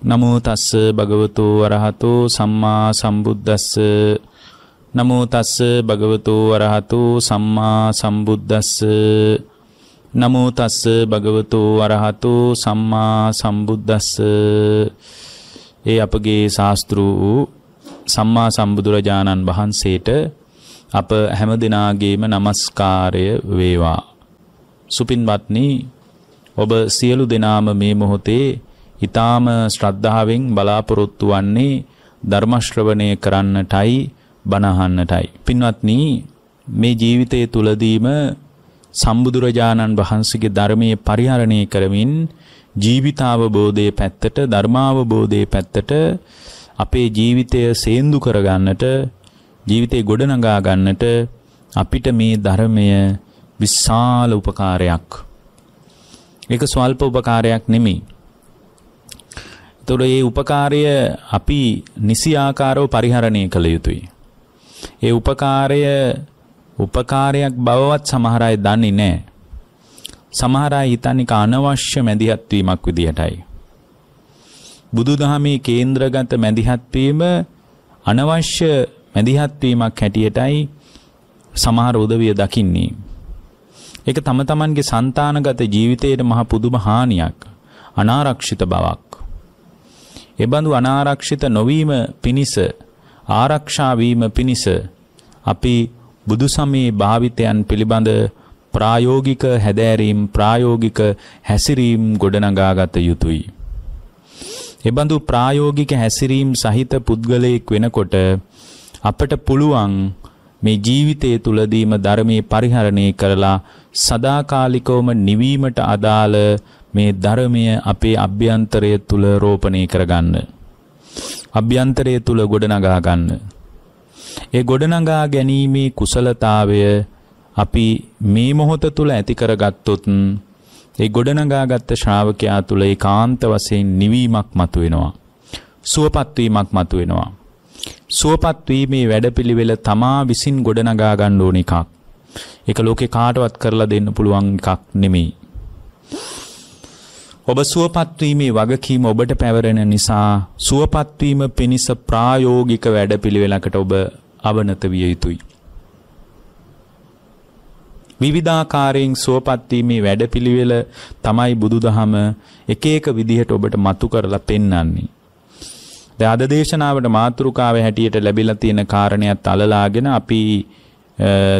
නමෝ තස්ස භගවතු වරහතු සම්මා සම්බුද්දස්ස නමෝ තස්ස භගවතු වරහතු සම්මා සම්බුද්දස්ස නමෝ තස්ස භගවතු වරහතු සම්මා සම්බුද්දස්ස ඒ අපගේ ශාස්ත්‍රු වූ සම්මා සම්බුදුරජාණන් වහන්සේට අප හැම දෙනාගේම নমස්කාරය වේවා සුපින්වත්නි ඔබ සියලු දෙනාම මේ මොහොතේ ඊටාම ශ්‍රද්ධාවෙන් බලාපොරොත්තු වන්නේ ධර්ම ශ්‍රවණය කරන්නටයි බණහන්නටයි. පින්වත්නි මේ ජීවිතයේ තුලදීම සම්බුදුරජාණන් වහන්සේගේ ධර්මයේ පරිහරණය කරමින් ජීවිතාවබෝධයේ පැත්තට ධර්මාවබෝධයේ පැත්තට අපේ ජීවිතය සේන්දු කරගන්නට ජීවිතේ ගොඩනගා ගන්නට අපිට මේ ධර්මය විශාල උපකාරයක්. ඒක ස්වල්ප උපකාරයක් නෙමෙයි. එතකොට ඒ උපකාරය අපි නිසි ආකාරව පරිහරණය කළ යුතුයි. ඒ උපකාරය උපකාරයක් බවවත් සමහර අය දන්නේ නැහැ. සමහර අය හිතන්නේ අනවශ්‍ය මැදිහත් වීමක් විදියටයි. බුදුදහමේ කේන්ද්‍රගත මැදිහත් වීම අනවශ්‍ය මැදිහත් වීමක් හැටියටයි සමහර උදවිය දකින්නේ. ඒක තම තමන්ගේ సంతానගත ජීවිතයේ මහ පුදුම හානියක්, අනාරක්ෂිත බවක්. එබඳු අනාරක්ෂිත නොවීම පිණිස ආරක්ෂා වීම පිණිස අපි බුදු සමයේ භාවිතයන් පිළිබඳ ප්‍රායෝගික හැදෑරීම් ප්‍රායෝගික හැසිරීම් ගොඩනගාගත යුතුයි. එබඳු ප්‍රායෝගික හැසිරීම් සහිත පුද්ගලයෙක් වෙනකොට අපට පුළුවන් මේ ජීවිතය තුලදීම ධර්මයේ පරිහරණය කරලා සදාකාලිකවම නිවීමට අදාළ මේ ධර්මය අපේ අභ්‍යන්තරය තුල රෝපණය කරගන්න. අභ්‍යන්තරය තුල ගොඩනගා ගන්න. ඒ ගොඩනගා ගැනීමේ කුසලතාවය අපි මේ මොහොත තුල ඇති කරගත්තොත් ඒ ගොඩනගාගත් ශ්‍රාවකයා තුල ඒකාන්ත වශයෙන් නිවීමක් මතුවෙනවා. සුවපත් වීමක් මතුවෙනවා. සුවපත් වීමේ වැඩපිළිවෙල තමා විසින් ගොඩනගා ගන්න ඕන එකක්. ඒක ලෝකේ කාටවත් කරලා දෙන්න පුළුවන් එකක් නෙමෙයි. ඔබ සුවපත්වීමේ වගකීම ඔබට පැවරෙන නිසා සුවපත්වීම පිණිස ප්‍රායෝගික වැඩපිළිවෙලකට ඔබ අවනත විය යුතුයි. විවිධාකාරයෙන් සුවපත්වීමේ වැඩපිළිවෙල තමයි බුදුදහම එක එක විදිහට ඔබට මතු කරලා පෙන්වන්නේ. දැන් අද දේශනාවට මාතෘකාව හැටියට ලැබිලා තියෙන කාරණයක් අලලාගෙන අපි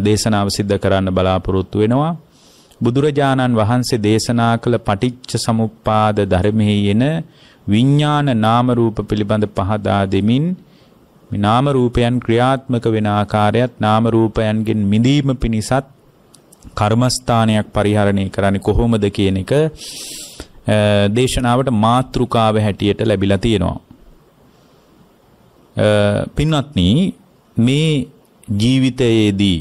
දේශනාව සිද්ධ කරන්න බලාපොරොත්තු වෙනවා. බුදුරජාණන් වහන්සේ දේශනා කළ පටිච්ච සමුප්පාද ධර්මයේ එන විඥාන නාම රූප පිළිබඳ පහදා දෙමින් මේ නාම රූපයන් ක්‍රියාත්මක වෙන ආකාරයත් නාම රූපයන්ගෙන් මිදීම පිණිසත් කර්මස්ථානයක් පරිහරණය කරන්නේ කොහොමද කියන එක දේශනාවට මාතෘකාව හැටියට ලැබිලා තියෙනවා. පින්වත්නි මේ ජීවිතයේදී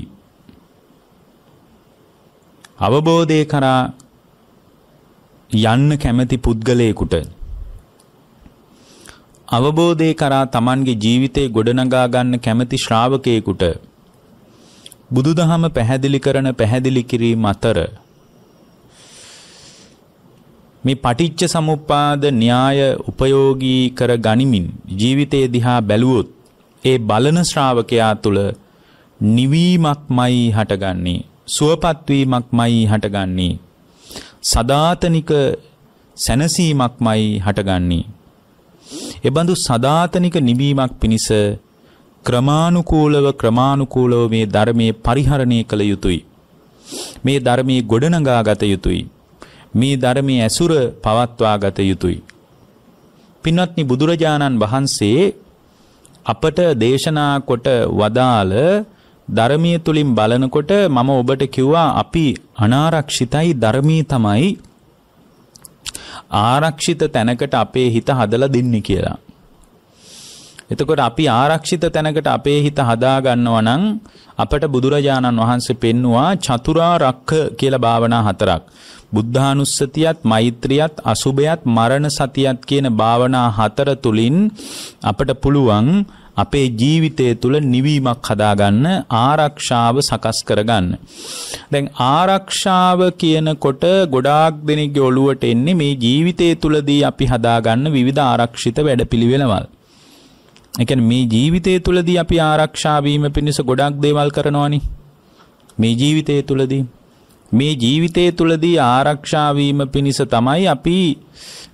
අවබෝධය කරා යන්න කැමති පුද්ගලයෙකුට අවබෝධය කරා Tamanගේ ජීවිතේ ගොඩනගා ගන්න කැමති ශ්‍රාවකයෙකුට බුදුදහම පැහැදිලි කරන පැහැදිලි කිරීම අතර මේ පටිච්ච සමුප්පාද න්‍යාය උපයෝගී කර ගනිමින් ජීවිතය දිහා බැලුවොත් ඒ බලන ශ්‍රාවකයා තුළ නිවීමක්මයි හටගන්නේ සුවපත් වීමක්මයි හටගන්නේ. සදාතනික සැනසීමක්මයි හටගන්නේ. එබඳු සදාතනික නිවීමක් පිණිස ක්‍රමානුකූලව ක්‍රමානුකූලව මේ ධර්මයේ පරිහරණය කළ යුතුයි. මේ ධර්මයේ ගොඩනගා ගත යුතුයි. මේ ධර්මයේ ඇසුර පවත්වා ගත යුතුයි. පින්වත්නි බුදුරජාණන් වහන්සේ අපට දේශනා කොට වදාළ ධර්මය තුළින් බලනකොට මම ඔබට කිව්වා අපි අනාරක්ෂිතයි ධර්මී තමයි ආරක්ෂිත තැනකට අපේ හිත හදලා දෙන්නේ කියලා. එතකොට අපි ආරක්ෂිත තැනකට අපේ හිත හදා ගන්නවා නම් අපට බුදුරජාණන් වහන්සේ පෙන්නවා චතුරාර්යක කියලා භාවනා හතරක්. බුද්ධානුස්සතියත්, මෛත්‍රියත්, අසුබයත්, මරණ සතියත් කියන භාවනා හතර තුලින් අපට පුළුවන් අපේ ජීවිතය තුළ නිවීමක් හදාගන්න ආරක්ෂාව සකස් කරගන්න. දැන් ආරක්ෂාව කියනකොට ගොඩාක් දෙනෙක්ගේ ඔළුවට එන්නේ මේ ජීවිතය තුළදී අපි හදාගන්න විවිධ ආරක්ෂිත වැඩපිළිවෙළවල්. එකන මේ ජීවිතය තුළදී අපි ආරක්ෂාවීම පිණිස ගොඩක් දේවල් කරනවානි. මේ ජීවිතය තුළදී. මේ ජීවිතය තුළදී ආරක්ෂාවීම පිණිස තමයි අපි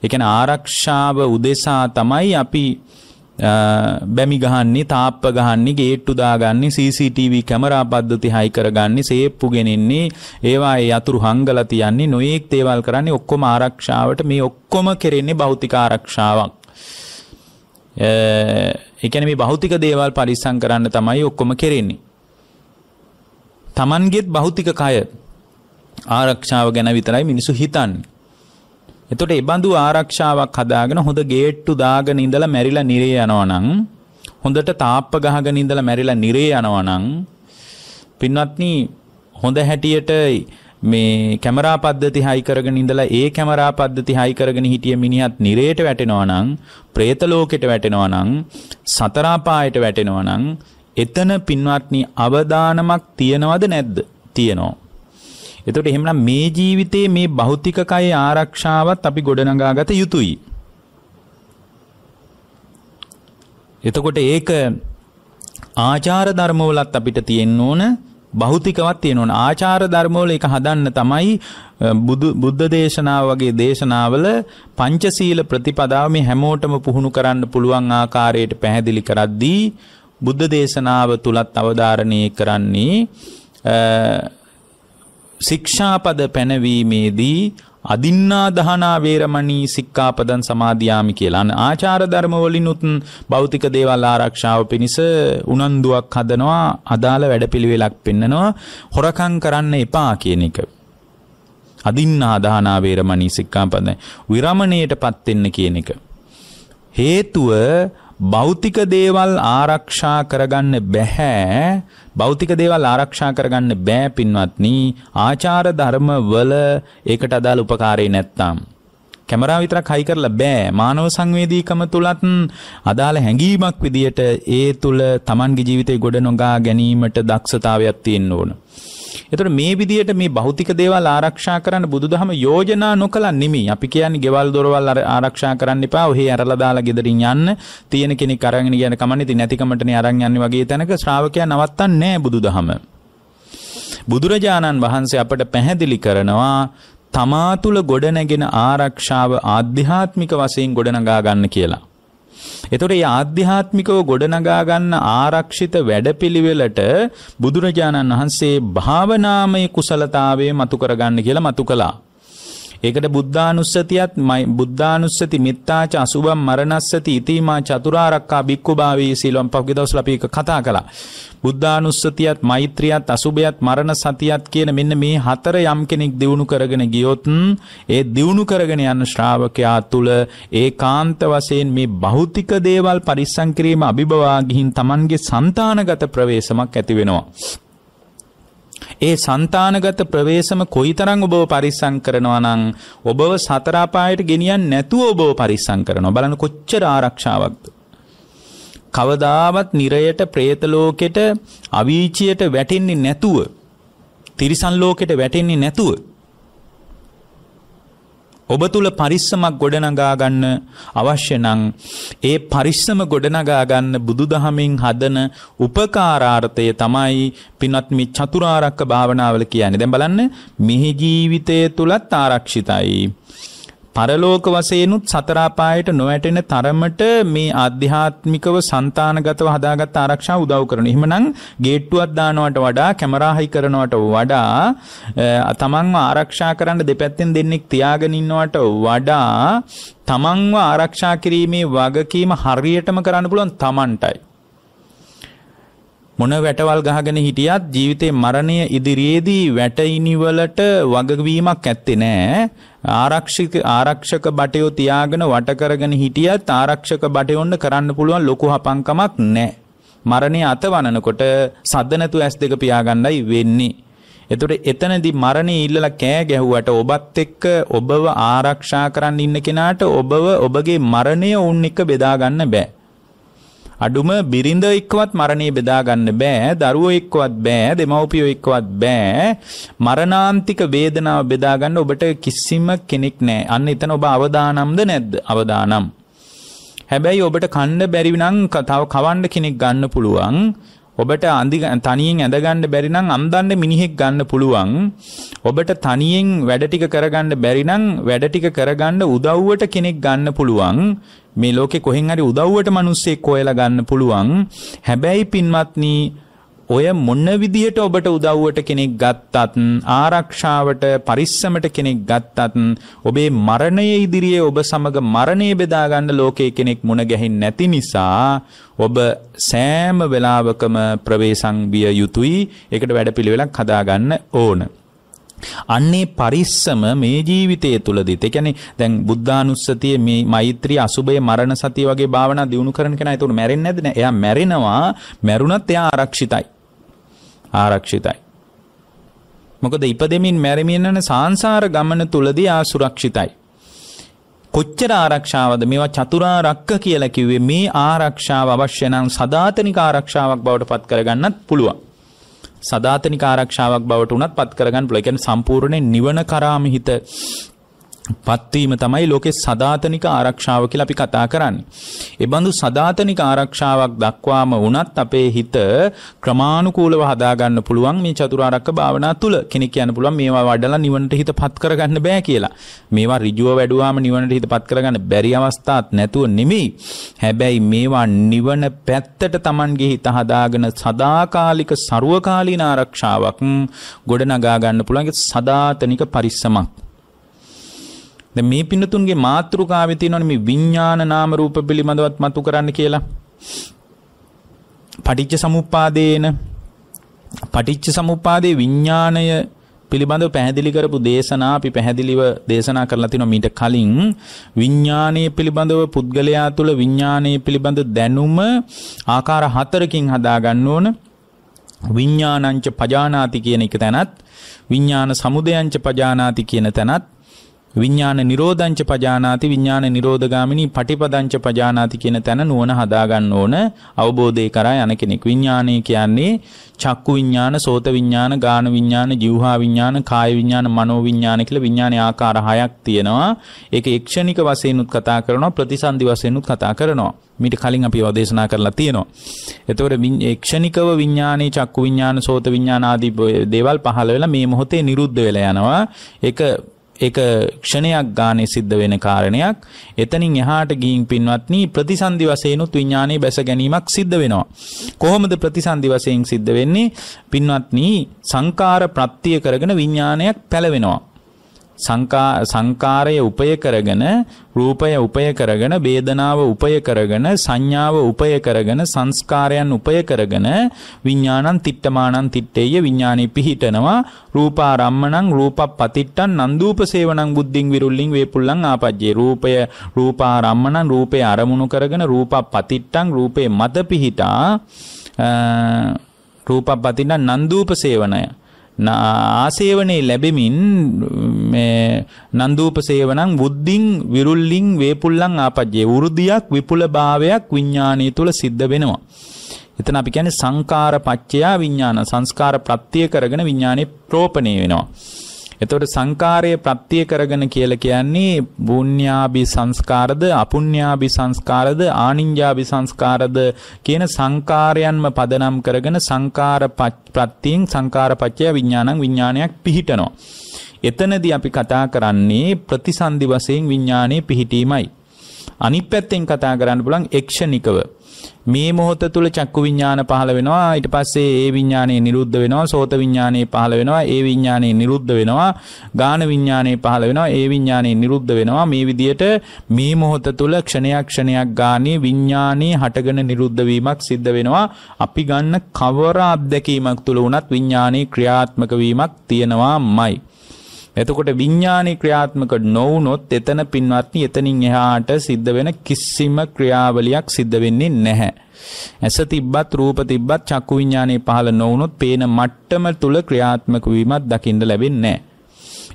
එකන ආරක්ෂාව උදෙසා තමයි අපි බැමි ගහන්නේ තාප්ප ගහන්නේ ගේට්ටු දාගන්නේ CCTV කැමරා පද්ධති හයි කරගන්නේ සේප්පු ගෙනින්නේ ඒවා ඒ අතුරු හංගලා තියන්නේ නොයේක් තේවල් කරන්නේ ඔක්කොම ආරක්ෂාවට මේ ඔක්කොම කෙරෙන්නේ භෞතික ආරක්ෂාවක් ඒ කියන්නේ මේ භෞතික දේවල් පරිස්සම් කරන්න තමයි ඔක්කොම කෙරෙන්නේ තමන්ගෙත් භෞතික කය ආරක්ෂාව ගැන විතරයි මිනිසු හිතන්නේ එතකොට ඒ බඳු ආරක්ෂාවක් හදාගෙන හොඳ ගේට්ටු දාගෙන ඉඳලා මැරිලා නිරේ යනවා හොඳට තාප්ප ගහගෙන ඉඳලා මැරිලා නිරේ යනවා පින්වත්නි හොඳ හැටියට මේ කැමරා පද්ධති හයි කරගෙන ඉඳලා ඒ කැමරා පද්ධති හයි කරගෙන හිටිය මිනිහත් නිරේට වැටෙනවා නම් പ്രേත ලෝකෙට වැටෙනවා නම් සතර ආපායට වැටෙනවා නම් එතන පින්වත්නි අවදානමක් තියනවද නැද්ද? තියෙනවා. එතකොට එහෙමනම් මේ ජීවිතයේ මේ භෞතික කය ආරක්ෂාවත් අපි ගොඩනගාගත යුතුයි. එතකොට ඒක ආචාර ධර්මවලත් අපිට තියෙන්න ඕන භෞතිකවත් තියෙන ඕන ආචාර ධර්මවල එක හදන්න තමයි බුදු බුද්ධ දේශනාව වගේ දේශනාවල පංචශීල ප්‍රතිපදාව මේ හැමෝටම පුහුණු කරන්න පුළුවන් ආකාරයට පැහැදිලි කරද්දී බුද්ධ දේශනාව තුලත් අවධාරණය කරන්නේ ශික්ෂාපද පැනවීමේදී අදින්නා දහනා වේරමණී සික්ඛාපදං සමාදියාමි කියලා. ආචාර ධර්ම වලිනුත් භෞතික දේවල් ආරක්ෂාව පිණිස උනන්දුවක් හදනවා, අදාළ වැඩපිළිවෙලක් පෙන්නනවා, හොරකම් කරන්න එපා කියන එක. අදින්නා දහනා වේරමණී සික්ඛාපදං විරමණයටපත් වෙන්න කියන එක. හේතුව භෞතික දේවල් ආරක්ෂා කරගන්න බැහැ භෞතික දේවල් ආරක්ෂා කරගන්න බෑ පින්වත්නි ආචාර ධර්ම වල ඒකට අදාළ උපකාරේ නැත්තම් කැමරාව විතරක් හයි කරලා බෑ මානව සංවේදීකම තුලත් අදාළ හැඟීමක් විදියට ඒ තුල Tamanගේ ජීවිතේ ගොඩනගා ගැනීමට දක්ෂතාවයක් තියෙන්න ඕන. එතට මේ විදියට මේ භෞතික දේවල් ආරක්ෂා කරන්න බුදුදහම යෝජනා නොකලා නිමි අපි කියන්නේ ගෙවල් දොරවල් ආරක්ෂා කරන්න එපා ඔහේ ඇරලා දාලා ගෙදරින් යන්න තියෙන කෙනෙක් අරගෙන යන කමන්නේ ඉතින් නැතිකමටනේ අරන් යන්නේ වගේ තැනක ශ්‍රාවකයා නවත්තන්නේ නැහැ බුදුදහම බුදුරජාණන් වහන්සේ අපට පැහැදිලි කරනවා තමා තුළ ගොඩනැගෙන ආරක්ෂාව ආධ්‍යාත්මික වශයෙන් ගොඩනගා ගන්න කියලා එතකොට මේ ආධ්‍යාත්මිකව ගොඩනගා ගන්න ආරක්ෂිත වැඩපිළිවෙලට බුදුරජාණන් වහන්සේ භාවනාමය කුසලතාවය මතු කරගන්න කියලා මතු කළා. ඒකට බුද්ධානුස්සතියත් බුද්ධානුස්සති මිත්තාච අසුභම් මරණස්සති ඉතිමා චතුරාරක්කා බික්කු භාවී සීලම් පහුගිය දවස්වල අපි ඒක කතා කළා. බුද්ධානුස්සතියත් මෛත්‍රියත් අසුභයත් මරණ සතියත් කියන මෙන්න මේ හතර යම් කෙනෙක් දිනු කරගෙන ගියොත් ඒ දිනු කරගෙන යන ශ්‍රාවකයා තුල ඒකාන්ත වශයෙන් මේ භෞතික දේවල් පරිස්සම් කිරීම අභිබවා ගිහින් Tamanගේ సంతానගත ප්‍රවේශමක් ඇති වෙනවා. ඒ సంతానගත ප්‍රවේශම කොයිතරම් ඔබව පරිස්සම් කරනවා නම් ඔබව සතර අපායට ගෙනියන්නේ නැතුව ඔබව පරිස්සම් කරනවා බලන්න කොච්චර ආරක්ෂාවක්ද කවදාවත් නිරයට പ്രേත ලෝකෙට අවීචියට වැටෙන්නේ නැතුව තිරිසන් ලෝකෙට වැටෙන්නේ නැතුව ඔබ තුල පරිස්සමක් ගොඩනගා ගන්න අවශ්‍ය නම් ඒ පරිස්සම ගොඩනගා ගන්න බුදුදහමින් හදන උපකාරාර්ථය තමයි පින්වත් මේ චතුරාර්යක භාවනාවල කියන්නේ. දැන් බලන්න මෙහි ජීවිතය තුලත් ආරක්ෂිතයි. පරලෝක වශයෙන්ුත් සතර අපායට නොවැටෙන තරමට මේ ආධ්‍යාත්මිකව సంతානගතව හදාගත්ත ආරක්ෂාව උදව් කරනවා. එහෙමනම් ගේට්ටුවක් දානවට වඩා කැමරා හයි කරනවට වඩා තමන්ව ආරක්ෂා කරන්න දෙපැත්තෙන් දෙන්නෙක් තියාගෙන ඉන්නවට වඩා තමන්ව ආරක්ෂා කිරීමේ වගකීම හරියටම කරන්න පුළුවන් තමන්ටයි. මොන වැටවල් ගහගෙන හිටියත් ජීවිතේ මරණය ඉදිරියේදී වැටයිනිවලට වගවීමක් ඇත්තේ නෑ. ආරක්ෂික ආරක්ෂක බටයෝ තියාගෙන වට කරගෙන හිටියත් ආරක්ෂක බටයොන්න කරන්න පුළුවන් ලොකු හපංකමක් නෑ. මරණය අතවනනකොට සද්ද නැතුව ඇස් දෙක පියාගන්නයි වෙන්නේ. එතකොට එතනදී මරණේ ඉල්ලලා කෑ ගැහුවට ඔබත් එක්ක ඔබව ආරක්ෂා කරන්න ඉන්න කෙනාට ඔබව ඔබගේ මරණය වුන් එක බෙදා ගන්න බෑ. අඩුම බිරිඳ එක්කවත් මරණය බෙදා ගන්න බෑ දරුවෝ එක්කවත් බෑ දෙමව්පියෝ එක්කවත් බෑ මරණාන්තික වේදනාව බෙදා ගන්න ඔබට කිසිම කෙනෙක් නෑ අන්න එතන ඔබ අවදානම්ද නැද්ද අවදානම් හැබැයි ඔබට කන්න බැරි නම් තව කවන්න කෙනෙක් ගන්න පුළුවන් ඔබට අඳි තනියෙන් ඇඳගන්න බැරි නම් අම්දන්න මිනිහෙක් ගන්න පුළුවන්. ඔබට තනියෙන් වැඩ ටික කරගන්න බැරි නම් වැඩ ටික කරගන්න උදව්වට කෙනෙක් ගන්න පුළුවන්. මේ ලෝකේ කොහෙන් හරි උදව්වට මිනිස්සෙක් හොයලා ගන්න පුළුවන්. හැබැයි පින්වත්නි ඔය මොන විදිහට ඔබට උදව්වට කෙනෙක් ගත්තත් ආරක්ෂාවට පරිස්සමට කෙනෙක් ගත්තත් ඔබේ මරණය ඉදිරියේ ඔබ සමග මරණය බෙදා ගන්න ලෝකයේ කෙනෙක් මුණ ගැහෙන්නේ නැති නිසා ඔබ සෑම වෙලාවකම ප්‍රවේසම් විය යුතුයි ඒකට වැඩපිළිවෙලක් හදා ගන්න ඕන අන්නේ පරිස්සම මේ ජීවිතය තුළදීත් ඒ කියන්නේ දැන් බුද්ධානුස්සතිය මේ මෛත්‍රී අසුබය මරණ සතිය වගේ භාවනා දිනු කරන කෙනා ඒක උඩ මැරෙන්නේ නැද්ද නෑ එයා මැරෙනවා මැරුණත් එයා ආරක්ෂිතයි ආරක්ෂිතයි. මොකද ඉපදෙමින් මැරමින් යන සංසාර ගමන තුලදී ආසුරක්ෂිතයි. කොච්චර ආරක්ෂාවද මේවා චතුරාරක්ක කියලා කිව්වේ මේ ආරක්ෂාව අවශ්‍ය නම් සදාතනික ආරක්ෂාවක් බවට පත් කරගන්නත් පුළුවන්. සදාතනික ආරක්ෂාවක් බවට උනත් පත් කරගන්න පුළුවන්. ඒ කියන්නේ සම්පූර්ණ නිවන කරාම හිත පත්වීම තමයි ලෝකෙ සදාතනික ආරක්ෂාව කියලා අපි කතා කරන්නේ. ඒ බඳු සදාතනික ආරක්ෂාවක් දක්වාම වුණත් අපේ හිත ක්‍රමානුකූලව හදාගන්න පුළුවන් මේ චතුරාර්යක භාවනා තුල. කෙනෙක් කියන්න පුළුවන් මේවා වඩලා නිවනට හිතපත් කරගන්න බෑ කියලා. මේවා ඍජුව වැඩුවාම නිවනට හිතපත් කරගන්න බැරි අවස්ථාත් නැතුව නෙමෙයි. හැබැයි මේවා නිවන පැත්තට Tamanගේ හිත හදාගෙන සදාකාලික ਸਰවකාලීන ආරක්ෂාවක් ගොඩනගා ගන්න පුළුවන් සදාතනික පරිස්සමක්. දැන් මේ පින්නතුන්ගේ මාත්‍රිකාවේ තියෙනවනේ මේ විඥාන නාම රූප පිළිබඳවත් මතු කරන්න කියලා. පටිච්ච සමුප්පාදේන පටිච්ච සමුප්පාදේ විඥාණය පිළිබඳව පැහැදිලි කරපු දේශනා අපි පැහැදිලිව දේශනා කරලා තිනවා මීට කලින් විඥානයේ පිළිබඳව පුද්ගලයා තුළ විඥානයේ පිළිබඳ දැනුම ආකාර හතරකින් හදා ගන්න ඕන විඥානංච පජානාති කියන එක තැනත් විඥාන සමුදයංච පජානාති කියන තැනත් විඥාන නිරෝධංච පජානාති විඥාන නිරෝධගාමිනී පටිපදංච පජානාති කියන තැන නුවණ හදාගන්න ඕන අවබෝධය කරා යන කෙනෙක් විඥානය කියන්නේ චක්කු විඥාන සෝත විඥාන ගාන විඥාන જીවහා විඥාන කාය විඥාන මනෝ විඥාන කියලා විඥානයේ ආකාර හයක් තියෙනවා ඒක එක්ෂණික වශයෙන් උත් කතා කරනවා ප්‍රතිසන්දි වශයෙන් උත් කතා කරනවා මීට කලින් අපි අවදේශනා කරලා තියෙනවා. එතකොට ක්ෂණිකව විඥානයේ චක්කු විඥාන සෝත විඥාන ආදී දේවල් පහළ වෙලා මේ මොහොතේ නිරුද්ධ වෙලා යනවා. ඒක ඒක ක්ෂණයක් ගානේ සිද්ධ වෙන කාරණයක්. එතනින් එහාට ගිහින් පින්වත්නි ප්‍රතිසන්දි වශයෙන්ුත් විඥානයේ බැස ගැනීමක් සිද්ධ වෙනවා. කොහොමද ප්‍රතිසන්දි වශයෙන් සිද්ධ වෙන්නේ? පින්වත්නි සංකාර ප්‍රත්‍ය කරගෙන විඥානයක් පැලවෙනවා. සංකාරය උපය කරගෙන රූපය උපය කරගෙන වේදනාව උපය කරගෙන සංඥාව උපය කරගෙන සංස්කාරයන් උපය කරගෙන විඥානං තිට්ඨමානං තිට්ඨේය විඥානෙ පිහිටනවා රූපාරම්මණං රූපපතිට්ඨං නන්දූපසේවණං බුද්ධින් විරුල්ලින් වේපුල්ලං ආපජ්ජේ රූපය රූපාරම්මණං රූපේ අරමුණු කරගෙන රූපපතිට්ඨං රූපේ මත පිහිටා රූපපතිට්ඨං නන්දූපසේවණය ආසේවනේ ලැබෙමින් මේ නන්දූප සේවනං බුද්ධින් විරුල්ලින් වේපුල්ලං ආපජ්ජේ වෘද්ධියක් විපුලභාවයක් විඥානයේ තුල සිද්ධ වෙනවා. එතන අපි කියන්නේ සංකාර පච්චයා විඥාන සංස්කාර ප්‍රත්‍ය කරගෙන විඥානේ ප්‍රෝපණය වෙනවා. එතකොට සංකාරය ප්‍රත්‍ය කරගෙන කියලා කියන්නේ බුඤ්ඤාභි සංස්කාරද අපුඤ්ඤාභි සංස්කාරද ආනිඤ්ඤාභි සංස්කාරද කියන සංකාරයන්ම පදනම් කරගෙන සංකාර ප්‍රත්‍යයෙන් සංකාරපච්චය විඥානං විඥානයක් පිහිටනවා. එතනදී අපි කතා කරන්නේ ප්‍රතිසන්දි වශයෙන් විඥානයේ පිහිටීමයි. අනිත් පැත්තෙන් කතා කරන්න පුළුවන් එක්ෂණිකව මේ මොහොත තුල චක්කු විඥාන පහළ වෙනවා ඊට පස්සේ ඒ විඥානය නිරුද්ධ වෙනවා සෝත විඥානය පහළ වෙනවා ඒ විඥානය නිරුද්ධ වෙනවා ගාන විඥානය පහළ වෙනවා ඒ විඥානය නිරුද්ධ වෙනවා මේ විදියට මේ මොහොත තුල ක්ෂණයක් ක්ෂණයක් ගානේ විඥානයේ හටගෙන නිරුද්ධ වීමක් සිද්ධ වෙනවා අපි ගන්න කවර අත්දැකීමක් තුල වුණත් විඥානයේ ක්‍රියාත්මක වීමක් තියෙනවාමයි එතකොට විඤ්ඥානි ක්‍රියාත්මක නොවනොත් එතන පින්වත්නි එතනින් එහාට සිද්ධ වෙන කිසිම ක්‍රියාවලියක් සිද්ධ වෙන්නේ නැහැ. ඇස තිබ්බත් රූප තිබ්බත් චක්කු විඤ්ඥානයේ පහළ නොවනොත් පේන මට්ටම තුළ ක්‍රියාත්මක වීමත් දකිින්ට ලැබෙන්නේ නෑ.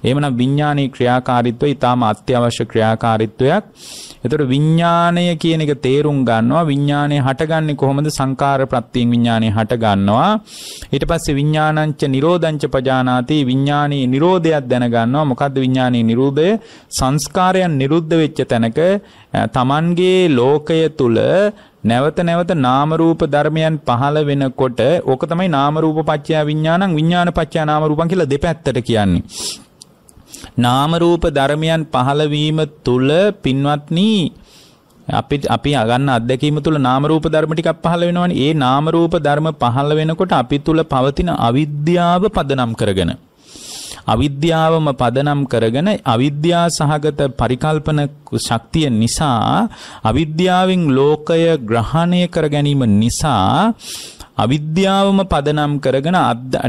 එහෙමනම් විඥානයේ ක්‍රියාකාරීත්වය ඊටාම අත්‍යවශ්‍ය ක්‍රියාකාරීත්වයක්. එතකොට විඥාණය කියන එක තේරුම් ගන්නවා විඥාණය හටගන්නේ කොහොමද සංකාර ප්‍රත්‍යයෙන් විඥාණය හටගන්නවා. ඊට පස්සේ විඥානංච නිරෝධංච පජානාති විඥානයේ නිරෝධයක් දැනගන්නවා. මොකද්ද විඥානයේ නිරෝධය? සංස්කාරයන් නිරුද්ධ වෙච්ච තැනක තමන්ගේ ලෝකය තුල නැවත නැවත නාම රූප ධර්මයන් පහළ වෙනකොට ඕක තමයි නාම රූප පත්‍ය විඥානං විඥාන පත්‍ය නාම රූපං කියලා දෙපැත්තට කියන්නේ. නාම රූප ධර්මයන් පහළ වීම තුල පින්වත්නි අපි අපි අගන්න අත්දැකීම තුල නාම රූප ධර්ම ටිකක් පහළ වෙනවනේ. ඒ නාම රූප ධර්ම පහළ වෙනකොට අපි තුල පවතින අවිද්‍යාව පදනම් කරගෙන අවිද්‍යාවම පදනම් කරගෙන අවිද්‍යා සහගත පරිකල්පන ශක්තිය නිසා අවිද්‍යාවෙන් ලෝකය ග්‍රහණය කර ගැනීම නිසා අවිද්‍යාවම පදනම් කරගෙන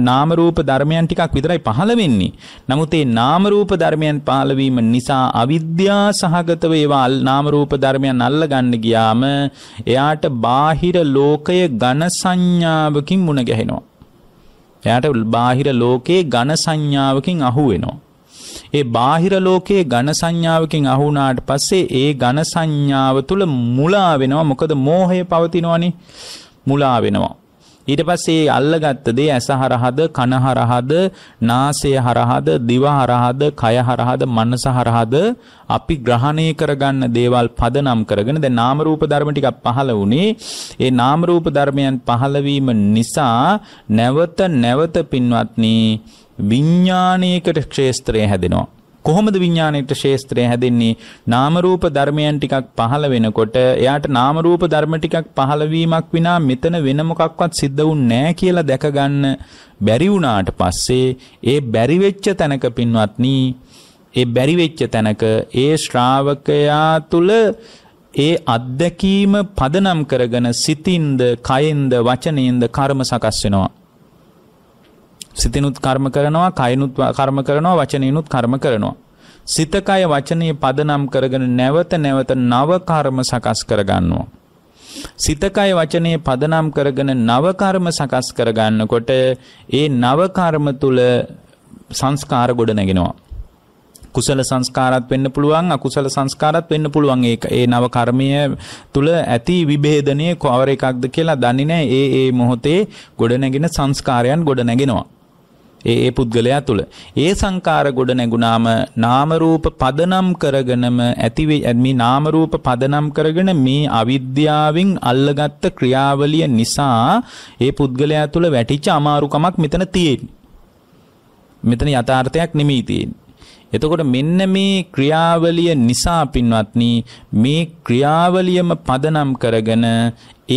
නාම රූප ධර්මයන් ටිකක් විතරයි පහළ වෙන්නේ. නමුත් ඒ නාම රූප ධර්මයන් පහළ වීම නිසා අවිද්‍යා සහගතව ඒවා නාම රූප ධර්මයන් අල්ල ගන්න ගියාම එයාට බාහිර ලෝකය ඝන සංඥාවකින් මුණ ගැහෙනවා. එයාට බාහිර ලෝකයේ ඝන සංඥාවකින් අහු වෙනවා. ඒ බාහිර ලෝකයේ ඝන සංඥාවකින් අහු වුණාට පස්සේ ඒ ඝන සංඥාව තුල මුලා වෙනවා. මොකද මෝහය පවතිනවනේ. මුලා වෙනවා. ඊට පස්සේ ඒ අල්ලගත්ත දේ ඇස හරහද කන හරහද නාසය හරහද දිව හරහද කය හරහද මනස හරහද අපි ග්‍රහණය කරගන්න දේවල් පදනම් කරගෙන දැන් නාම රූප ධර්ම ටිකක් පහළ වුණේ ඒ නාම රූප ධර්මයන් පහළ වීම නිසා නැවත නැවත පින්වත්නි විඥානීයකට ක්ෂේත්‍රය හැදෙනවා කොහොමද විඥාණයට ශේස්ත්‍රය හැදෙන්නේ නාම රූප ධර්මයන් ටිකක් පහළ වෙනකොට එයාට නාම රූප ධර්ම ටිකක් පහළ වීමක් විනා මෙතන වෙන මොකක්වත් සිද්ධ වුන්නේ නැහැ කියලා දැක ගන්න බැරි වුණාට පස්සේ ඒ බැරි වෙච්ච තැනක පින්වත්නි ඒ බැරි වෙච්ච තැනක ඒ ශ්‍රාවකයා තුල ඒ අත්දැකීම පදනම් කරගෙන සිතින්ද කයෙන්ද වචනයෙන්ද කර්ම සකස් වෙනවා සිතනුත් කර්ම කරනවා කයනුත් කර්ම කරනවා වචනයනුත් කර්ම කරනවා. සිතකය වචනය පදනම් කරගෙන නැවත නැවත නවකර්ම සකස් කරගන්නවා. සිතකය වචනය පදනම් කරගෙන නවකර්ම සකස් කරගන්නකොට ඒ නවකර්ම තුළ සංස්කාර ගොඩ නැගෙනවා. කුසල සංස්කාරත් වෙන්න පුළුවන් අකුසල සංස්කාරත් වෙන්න පුළුවන් ඒ ඒ නව කර්මය තුල ඇති විභේදනය කවර එකක්ද කියලා දන්නේ නැහැ ඒ ඒ මොහොතේ ගොඩ නැගෙන සංස්කාරයන් ගොඩ නැගෙනවා ඒ ඒ පුද්ගලයා තුළ. ඒ සංකාර ගොඩ නැගුණාම නාම රූප පදනම් කරගෙනම ඇති මේ නාම රූප පදනම් කරගෙන මේ අවිද්‍යාවෙන් අල්ලගත්ත ක්‍රියාවලිය නිසා ඒ පුද්ගලයා තුළ වැටිච්ච අමාරුකමක් මෙතන තියෙන්නේ. මෙතන යථාර්ථයක් නෙමෙයි තියෙන්නේ. එතකොට මෙන්න මේ ක්‍රියාවලිය නිසා පින්වත්නි මේ ක්‍රියාවලියම පදනම් කරගෙන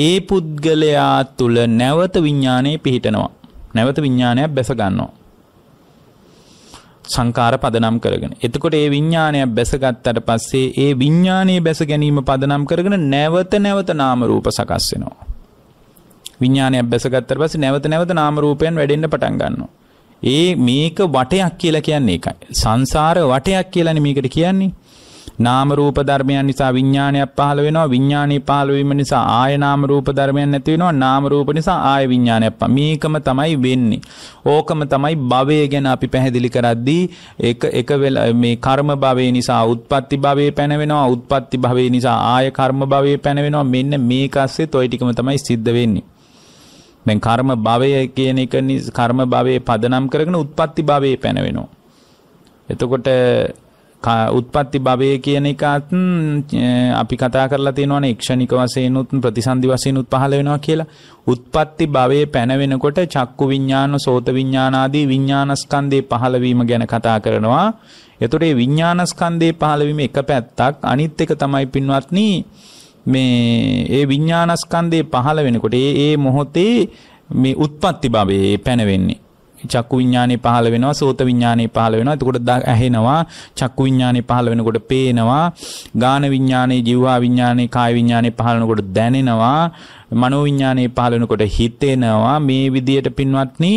ඒ පුද්ගලයා තුළ නැවත විඥානය පිහිටනවා. නැවත විඤ්ඥානයක් බැස ගන්නවා. සංකාර පදනම් කරගෙන. එතකොට ඒ විඤ්ඥානයක් බැසගත්තට පස්සේ ඒ විඤ්ඥානයේ බැස ගැනීම පදනම් කරගෙන නැවත නැවත නාම රූප සකස්සෙනවා. විඤ්ඥානයක් බැසගත්තර පස නැවත නැවත නාම රූපයෙන් වැඩෙන්ට පටන් ගන්නවා. ඒ මේක වටයක් කියලා කියන්නේ එකයි. සංසාර වටයක් කියලන මේකට කියන්නේ. නාම රූප ධර්මයන් නිසා විඥානයක් පහළ වෙනවා විඥානය පහළ වීම නිසා ආය නාම රූප ධර්මයන් නැති වෙනවා නාම රූප නිසා ආය විඥානයක් පහ මේකම තමයි වෙන්නේ ඕකම තමයි භවය ගැන අපි පැහැදිලි කරද්දී එක එක වෙලා මේ කර්ම භවය නිසා උත්පත්ති භවය පැනවෙනවා උත්පත්ති භවය නිසා ආය කර්ම භවය පැනවෙනවා මෙන්න මේක ඇස්සේ toy ටිකම තමයි සිද්ධ වෙන්නේ දැන් කර්ම භවය කියන එක කර්ම භවයේ පදනම් කරගෙන උත්පත්ති භවයේ පැනවෙනවා. එතකොට උත්පත්ති භවය කියන එකත් අපි කතා කරලා තියෙනවනේ ක්ෂණික වශයෙන් උත් ප්‍රතිසන්දි වශයෙන් උත් පහළ වෙනවා කියලා. උත්පත්ති භවයේ පැනවෙනකොට චක්කු විඥාන, සෝත විඥාන ආදී විඥානස්කන්ධේ පහළ වීම ගැන කතා කරනවා. එතකොට මේ විඥානස්කන්ධේ පහළ වීම එක පැත්තක්, අනිත් එක තමයි පින්වත්නි මේ ඒ විඥානස්කන්ධේ පහළ වෙනකොට ඒ ඒ මොහොතේ මේ උත්පත්ති භවයේ පැනවෙන්නේ චක්කු විඥානේ පහළ වෙනවා සෝත විඥානේ පහළ වෙනවා එතකොට ඇහෙනවා චක්කු විඥානේ පහළ වෙනකොට පේනවා ගාන විඥානේ ජීවා විඥානේ කාය විඥානේ පහළ වෙනකොට දැනෙනවා මනෝ විඥානේ පහළ වෙනකොට හිතෙනවා මේ විදියට පින්වත්නි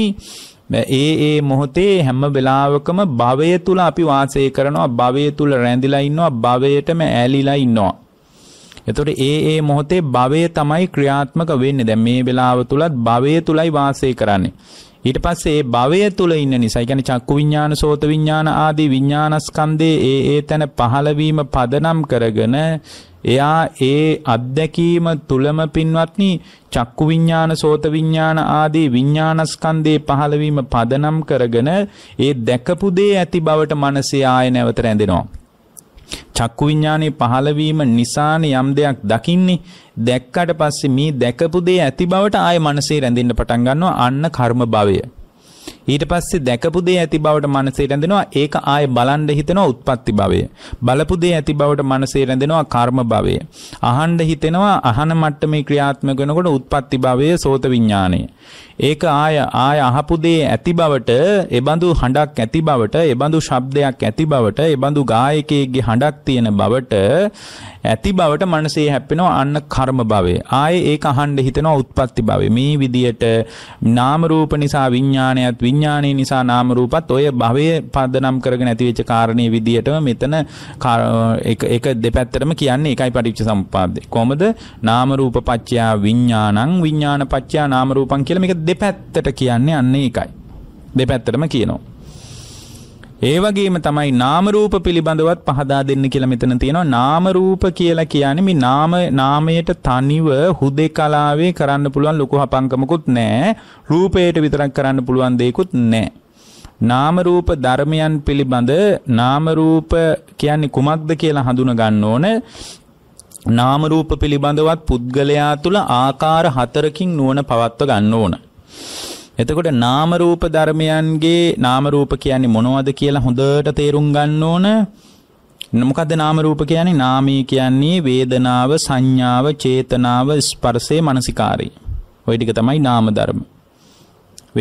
ඒ ඒ මොහොතේ හැම වෙලාවකම භවය තුල අපි වාසය කරනවා භවය තුල රැඳිලා ඉන්නවා භවයටම ඈලිලා ඉන්නවා එතකොට ඒ ඒ මොහොතේ භවය තමයි ක්‍රියාත්මක වෙන්නේ දැන් මේ වෙලාව තුලත් භවය තුලයි වාසය කරන්නේ ඊට පස්සේ ඒ භවය තුල ඉන්න නිසා, ඒ කියන්නේ චක්කු විඥාන, සෝත විඥාන ආදී විඥානස්කන්ධේ ඒ ඒ තැන පහළවීම පදනම් කරගෙන එයා ඒ අත්දැකීම තුලම පින්වත්නි චක්කු විඥාන සෝත විඥාන ආදී විඥානස්කන්ධේ පහළවීම පදනම් කරගෙන ඒ දැකපු දේ ඇති බවට මනසේ ආය නැවත රැඳෙනවා චක්කු විඥානේ පහළවීම නිසානේ යම් දෙයක් දකින්නේ දැක්කට පස්සේ මේ දැකපු දේ ඇති බවට ආය මනසේ රැඳෙන්න පටන් ගන්නවා අන්න කර්ම භවය ඊට පස්සේ දැකපු දේ ඇති බවට මනසේ රැඳෙනවා ඒක ආයේ බලන් හිතෙනවා උත්පත්ති භවය. බලපු දේ ඇති බවට මනසේ රැඳෙනවා කර්ම භවය. අහන්න හිතෙනවා අහන මට්ටමේ ක්‍රියාත්මක වෙනකොට උත්පත්ති භවය සෝත විඥාණය. ඒක ආය ආය අහපු දේ ඇති බවට එබඳු හඬක් ඇති බවට එබඳු ශබ්දයක් ඇති බවට එබඳු ගායකයෙක්ගේ හඬක් තියෙන බවට ඇති බවට මනසේ හැප්පෙනවා අන්න කර්ම භවය. ආයේ ඒක අහන්න හිතෙනවා උත්පත්ති භවය. මේ විදියට නාම රූප නිසා විඥානයත් විඥානයේ නිසා නාම රූපත් ඔය භවයේ පදනම් කරගෙන ඇති වෙච්ච කාරණේ විදිහටම මෙතන එක එක දෙපැත්තටම කියන්නේ එකයි පටිච්ච සම්පදාය. කොහොමද නාම රූප පත්‍ය විඥානං විඥාන පත්‍ය නාම රූපං කියලා මේක දෙපැත්තට කියන්නේ අන්නේ එකයි. දෙපැත්තටම කියනවා. ඒ වගේම තමයි නාම රූප පිළිබඳවත් පහදා දෙන්න කියලා මෙතන තියෙනවා නාම රූප කියලා කියන්නේ මේ නාම නාමයට තනිව හුදේකලාවේ කරන්න පුළුවන් ලොකු හපංකමකුත් නැහැ රූපයට විතරක් කරන්න පුළුවන් දෙයක්කුත් නැහැ නාම රූප ධර්මයන් පිළිබඳ නාම රූප කියන්නේ කුමක්ද කියලා හඳුනා ගන්න ඕන නාම රූප පිළිබඳවත් පුද්ගලයා තුල ආකාර හතරකින් නුවණ පවත්ව ගන්න ඕන එතකොට නාම රූප ධර්මයන්ගේ නාම රූප කියන්නේ මොනවද කියලා හොඳට තේරුම් ගන්න ඕන. මොකද්ද නාම රූප කියන්නේ? නාමී කියන්නේ වේදනාව, සංඥාව, චේතනාව, ස්පර්ශේ, මනසිකාරී. ওই ටික තමයි නාම ධර්ම.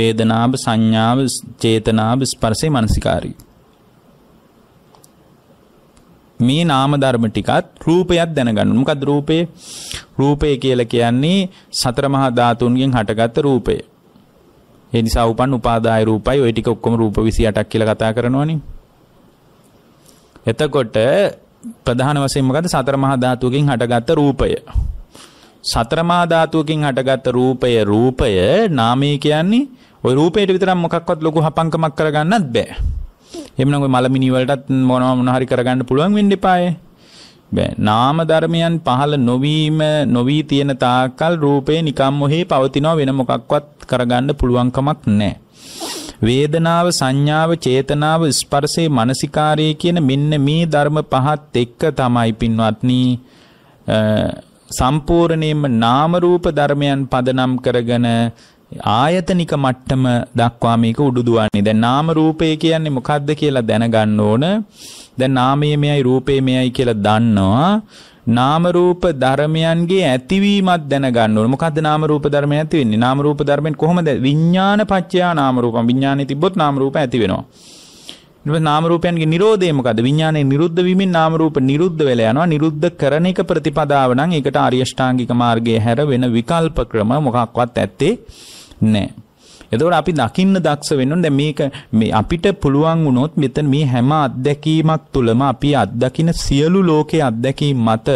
වේදනාව, සංඥාව, චේතනාව, ස්පර්ශේ, මනසිකාරී. මේ නාම ධර්ම ටිකත් රූපයක් දැනගන්න. මොකද්ද රූපේ? රූපය කියලා කියන්නේ සතර මහා ධාතුන්ගෙන් හටගත්තු රූපය. ඒ නිසා උපන් උපාදාය රූපයි ওই ටික ඔක්කොම රූප 28ක් කියලා කතා කරනවනේ. එතකොට ප්‍රධාන වශයෙන් මොකද සතර මහා ධාතුවකින් හටගත්ත රූපය. සතර මහා ධාතුවකින් හටගත්ත රූපය රූපය නාමය කියන්නේ ওই රූපයට විතරක් මොකක්වත් ලොකු හපංකමක් කරගන්නත් බෑ. එහෙනම් ওই මලමිනි වලටත් මොනවා මොනවා හරි කරගන්න පුළුවන් වෙන්න එපායේ. බෑ. නාම ධර්මයන් පහළ නොවීම නොවී තියෙන තාක්කල් රූපේ නිකම් මොහේ පවතිනවා වෙන මොකක්වත් කරගන්න පුළුවන් කමක් නැහැ. වේදනාව සංඥාව චේතනාව ස්පර්ශේ මානසිකාරයේ කියන මෙන්න මේ ධර්ම පහත් එක්ක තමයි පින්වත්නි සම්පූර්ණයෙන්ම නාම රූප ධර්මයන් පදනම් කරගෙන ආයතනික මට්ටම දක්වා මේක උඩුදුවන්නේ. දැන් නාම රූපය කියන්නේ මොකද්ද කියලා දැනගන්න ඕන. දැන් නාමය මෙයයි රූපය මෙයයි කියලා දන්නවා. නාම රූප ධර්මයන්ගේ ඇතිවීමත් දැනගන්න ඕන. මොකද්ද නාම රූප ධර්මයන් ඇති වෙන්නේ? නාම රූප ධර්මෙන් කොහොමද විඥාන පත්‍යා නාම රූපම් විඥානේ තිබ්බොත් නාම රූප ඇති වෙනවා. ඊට නාම රූපයන්ගේ නිරෝධය මොකද්ද? විඥානයේ නිරුද්ධ වීමෙන් නාම රූප නිරුද්ධ වෙලා යනවා. නිරුද්ධ කරන එක ප්‍රතිපදාව නම් ඒකට ආර්ය ශ්‍රාංගික මාර්ගයේ හැර වෙන විකල්ප ක්‍රම මොකක්වත් ඇත්තේ නෑ. එතකොට අපි දකින්න දක්ෂ වෙන්න ඕනේ. දැන් මේක මේ අපිට පුළුවන් වුණොත් මෙතන මේ හැම අත්දැකීමක් තුළම අපි අත්දකින සියලු ලෝකයේ අත්දැකීම් මත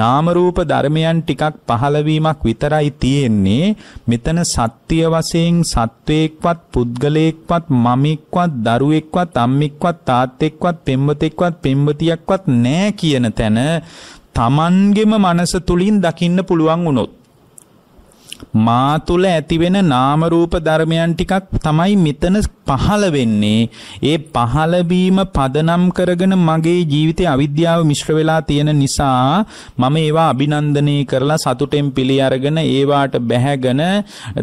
නාම රූප ධර්මයන් ටිකක් පහළවීමක් විතරයි තියෙන්නේ. මෙතන සත්‍ය වශයෙන් සත්වේක්වත් පුද්ගලයෙක්වත් මමෙක්වත් දරුවෙක්වත් අම්මෙක්වත් තාත්තෙක්වත් පෙම්වතෙක්වත් පෙම්වතියක්වත් නැහැ කියන තැන Tamanගෙම මනස තුලින් දකින්න පුළුවන් වුණොත් මා තුල ඇතිවෙන නාම රූප ධර්මයන් ටිකක් තමයි මෙතන පහළ වෙන්නේ. ඒ පහළ වීම පදනම් කරගෙන මගේ ජීවිතේ අවිද්‍යාව මිශ්‍ර වෙලා තියෙන නිසා මම ඒවා අභිනන්දනය කරලා සතුටෙන් පිළි අරගෙන ඒවාට බැහැගෙන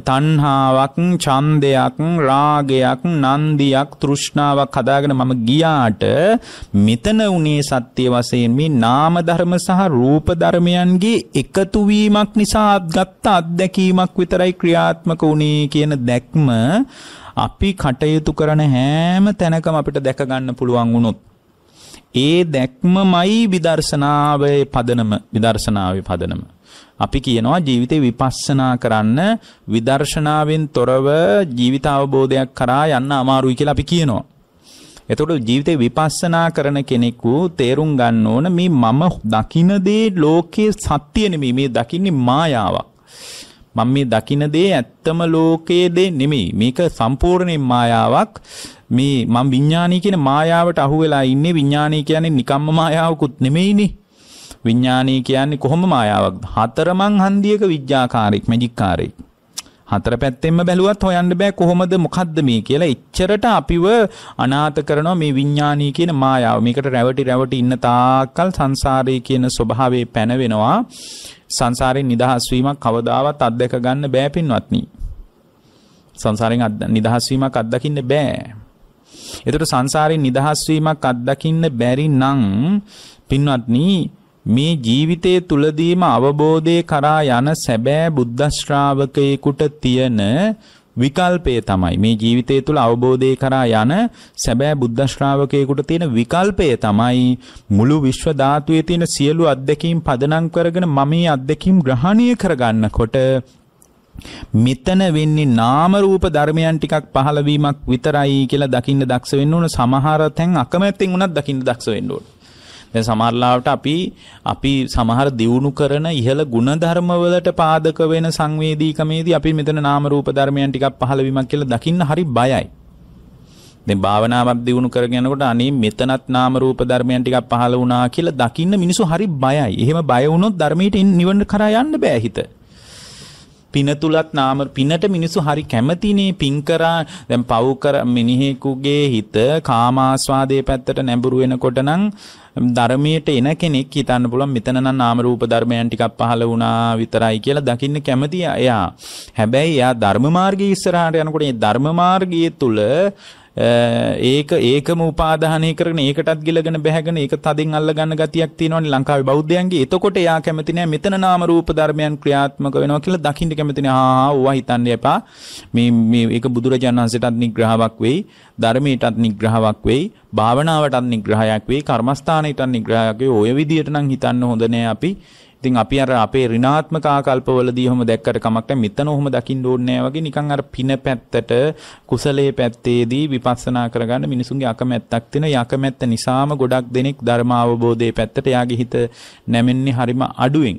තණ්හාවක්, ඡන්දයක්, රාගයක්, නන්දියක්, තෘෂ්ණාවක් හදාගෙන මම ගියාට මෙතන උනේ සත්‍ය වශයෙන් මේ නාම ධර්ම සහ රූප ධර්මයන්ගේ එකතු වීමක් නිසා අත්ගත් අත්දැකීම කිරීමක් විතරයි ක්‍රියාත්මක වුණේ කියන දැක්ම අපි කටයුතු කරන හැම තැනකම අපිට දැක ගන්න පුළුවන් වුණොත් ඒ දැක්මමයි විදර්ශනාවේ පදනම විදර්ශනාවේ පදනම අපි කියනවා ජීවිතේ විපස්සනා කරන්න විදර්ශනාවෙන් තොරව ජීවිත අවබෝධයක් කරා යන්න අමාරුයි කියලා අපි කියනවා. එතකොට ජීවිතේ විපස්සනා කරන කෙනෙකු තේරුම් ගන්න ඕන මේ මම දකින දේ ලෝකයේ සත්‍ය නෙමෙයි මේ දකින්නේ මායාවක්. මම මේ දකින දේ ඇත්තම ලෝකයේ දේ නෙමෙයි. මේක සම්පූර්ණයෙන් මායාවක්. මේ මම විඥානීය කියන මායාවට අහු වෙලා ඉන්නේ. විඥානීය කියන්නේ නිකම්ම මායාවකුත් නෙමෙයිනේ. විඥානීය කියන්නේ කොහොම මායාවක්ද? හතරමං හන්දියක විඥාකාරයක්, මැජික්කාරයක්. හතර පැත්තෙන්ම බැලුවත් හොයන්න බෑ කොහොමද මොකද්ද මේ කියලා එච්චරට අපිව අනාථ කරනවා මේ විඥානීය කියන මායාව. මේකට රැවටි රැවටි ඉන්න තාක්කල් සංසාරයේ කියන ස්වභාවයේ පැනවෙනවා. සංසාරයෙන් නිදහස් වීමක් කවදාවත් අත්දැක ගන්න බෑ පින්වත්නි. සංසාරයෙන් නිදහස් වීමක් අත්දකින්න බෑ. එතකොට සංසාරයෙන් නිදහස් වීමක් අත්දකින්න බැරි නම් පින්වත්නි මේ ජීවිතයේ තුලදීම අවබෝධය කරා යන සැබෑ බුද්ධ ශ්‍රාවකයෙකුට තියෙන විකල්පය තමයි මේ ජීවිතය තුළ අවබෝධය කරා යන සැබෑ බුද්ධ ශ්‍රාවකයෙකුට තියෙන විකල්පය තමයි මුළු විශ්ව ධාතුවේ තියෙන සියලු අත්දැකීම් පදනම් කරගෙන මම මේ අත්දැකීම් ග්‍රහණය කරගන්නකොට මෙතන වෙන්නේ නාම රූප ධර්මයන් ටිකක් පහළ වීමක් විතරයි කියලා දකින්න දක්ෂ වෙන්න ඕන සමහර තැන් අකමැත්තෙන් උනත් දකින්න දක්ෂ වෙන්න ඕන දැන් සමහරලාවට අපි අපි සමහර දියුණු කරන ඉහළ ಗುಣධර්ම වලට පාදක වෙන සංවේදීකමේදී අපි මෙතන නාම රූප ධර්මයන් ටිකක් පහළ වීමක් කියලා දකින්න හරි බයයි. දැන් භාවනාවක් දියුණු කරගෙන යනකොට අනේ මෙතනත් නාම රූප ධර්මයන් ටිකක් පහළ වුණා කියලා දකින්න මිනිස්සු හරි බයයි. එහෙම බය වුණොත් ධර්මයට නිවන කරා යන්න බෑ හිත. පින තුලත් නාම පිනට මිනිසු හරි කැමතිනේ පින් කරා දැන් පව් කර මිනිහෙකුගේ හිත කාමාස්වාදයේ පැත්තට නැඹුරු වෙනකොට නම් ධර්මයට එන කෙනෙක් හිතන්න පුළුවන් මෙතන නම් නාම රූප ධර්මයන් ටිකක් පහළ වුණා විතරයි කියලා දකින්න කැමතියි එයා. හැබැයි එයා ධර්ම මාර්ගයේ ඉස්සරහට යනකොට මේ ධර්ම මාර්ගයේ තුල ඒක ඒකම උපාදානය කරගෙන ඒකටත් ගිලගෙන බැහැගෙන ඒක තදින් අල්ලගන්න ගතියක් තියෙනවනේ ලංකාවේ බෞද්ධයන්ගේ. එතකොට එයා කැමති නෑ මෙතන නාම රූප ධර්මයන් ක්‍රියාත්මක වෙනවා කියලා දකින්න කැමති නෑ. ආ ඕවා හිතන්න එපා. මේ මේ ඒක බුදුරජාණන් වහන්සේටත් නිග්‍රහාවක් වෙයි, ධර්මයටත් නිග්‍රහාවක් වෙයි, භාවනාවටත් නිග්‍රහයක් වෙයි, කර්මස්ථානයටත් නිග්‍රහයක් වෙයි. ওই විදිහට නම් හිතන්න හොඳ නෑ අපි. ඉතින් අපි අර අපේ ඍණාත්මක ආකල්පවලදී ඔහොම දැක්කට කමක් නැහැ. මෙතන ඔහොම දකින්න ඕනේ නැහැ වගේ නිකන් අර පින පැත්තට කුසලයේ පැත්තේදී විපස්සනා කරගන්න මිනිසුන්ගේ අකමැත්තක් තියෙන යකමැත්ත නිසාම ගොඩක් දෙනෙක් ධර්ම අවබෝධයේ පැත්තට යාගේ හිත නැමෙන්නේ හරිම අඩුවෙන්.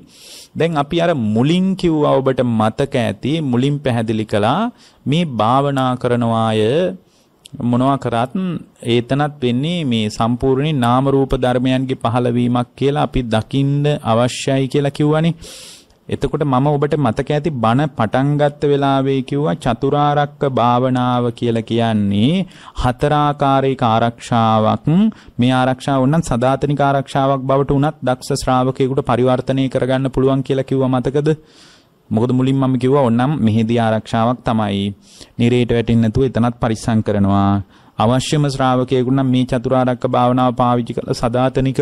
දැන් අපි අර මුලින් කිව්වා ඔබට මතක ඇති මුලින් පැහැදිලි කළා මේ භාවනා කරනවාය මොනවා කරත් ඒතනත් වෙන්නේ මේ සම්පූර්ණේ නාම රූප ධර්මයන්ගේ පහළවීමක් කියලා අපි දකින්න අවශ්‍යයි කියලා කිව්වනේ. එතකොට මම ඔබට මතක ඇති බණ පටන් ගත්ත වෙලාවේ කිව්වා චතුරාර්යක භාවනාව කියලා කියන්නේ හතරාකාරයක ආරක්ෂාවක් මේ ආරක්ෂාව උනන් සදාතනික ආරක්ෂාවක් බවට උනත් දක්ෂ ශ්‍රාවකයෙකුට පරිවර්තනය කරගන්න පුළුවන් කියලා කිව්වා මතකද? මොකද මුලින් මම කිව්වා ඕනම් මෙහෙදී ආරක්ෂාවක් තමයි නිරේට වැටෙන්නේ නැතුව එතනත් පරිස්සම් කරනවා අවශ්‍යම ශ්‍රාවකයෙකු නම් මේ චතුරාර්යක භාවනාව පාවිච්චි කරලා සදාතනික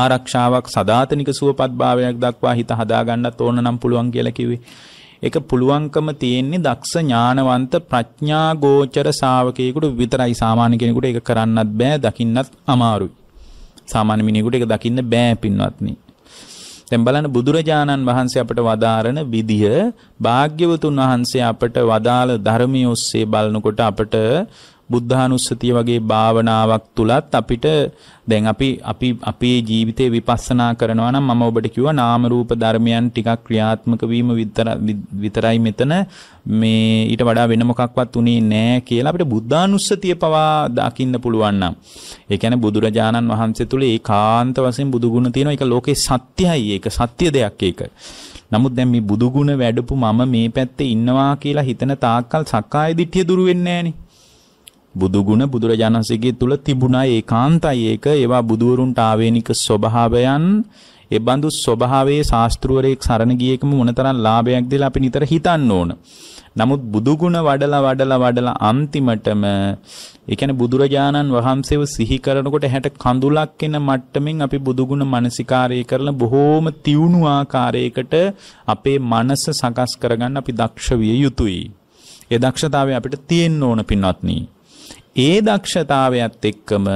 ආරක්ෂාවක් සදාතනික සුවපත් භාවයක් දක්වා හිත හදා ගන්නත් ඕන නම් පුළුවන් කියලා කිව්වේ. ඒක පුළුවන්කම තියෙන්නේ දක්ෂ ඥානවන්ත ප්‍රඥා ගෝචර ශ්‍රාවකයෙකුට විතරයි සාමාන්‍ය කෙනෙකුට ඒක කරන්නත් බෑ දකින්නත් අමාරුයි. සාමාන්‍ය මිනිහෙකුට ඒක දකින්න බෑ පින්වත්නි. දැන් බලන්න බුදුරජාණන් වහන්සේ අපට වදාරන විදිය භාග්‍යවතුන් වහන්සේ අපට වදාළ ධර්මිය ඔස්සේ බලනකොට අපට බුද්ධානුස්සතිය වගේ භාවනාවක් තුලත් අපිට දැන් අපි අපි අපේ ජීවිතේ විපස්සනා කරනවා නම් මම ඔබට කිව්වා නාම රූප ධර්මයන් ටිකක් ක්‍රියාත්මක වීම විතරයි මෙතන මේ ඊට වඩා වෙන මොකක්වත් උනේ නැහැ කියලා අපිට බුද්ධානුස්සතිය පවා දකින්න පුළුවන් නම් ඒ කියන්නේ බුදුරජාණන් වහන්සේ තුල ඒකාන්ත වශයෙන් බුදු ගුණ තියෙනවා ඒක ලෝකේ සත්‍යයි ඒක සත්‍ය දෙයක් ඒක නමුත් දැන් මේ බුදු ගුණ වැඩපු මම මේ පැත්තේ ඉන්නවා කියලා හිතන තාක්කල් සක්කාය දිට්ඨිය දුරු වෙන්නේ නැහනේ බුදුගුණ බුදුරජාණන්සේගේ තුල තිබුණා ඒකාන්තයි ඒක ඒවා බුදුවරුන්ට ආවේනික ස්වභාවයන් ඒ බඳු ස්වභාවයේ ශාස්ත්‍රවරයෙක් සරණ ගියේකම මොනතරම් ලාභයක් දෙලා අපි නිතර හිතන්න ඕන. නමුත් බුදුගුණ වඩලා වඩලා වඩලා අන්තිමටම ඒ කියන්නේ බුදුරජාණන් වහන්සේව සිහි කරනකොට හැට කඳුලක් එන මට්ටමින් අපි බුදුගුණ මානසිකාරය කරලා බොහෝම තියුණු ආකාරයකට අපේ මනස සකස් කරගන්න අපි දක්ෂ විය යුතුයි. ඒ දක්ෂතාවය අපිට තියෙන්න ඕන පින්වත්නි. ඒ දක්ෂතාවයත් එක්කම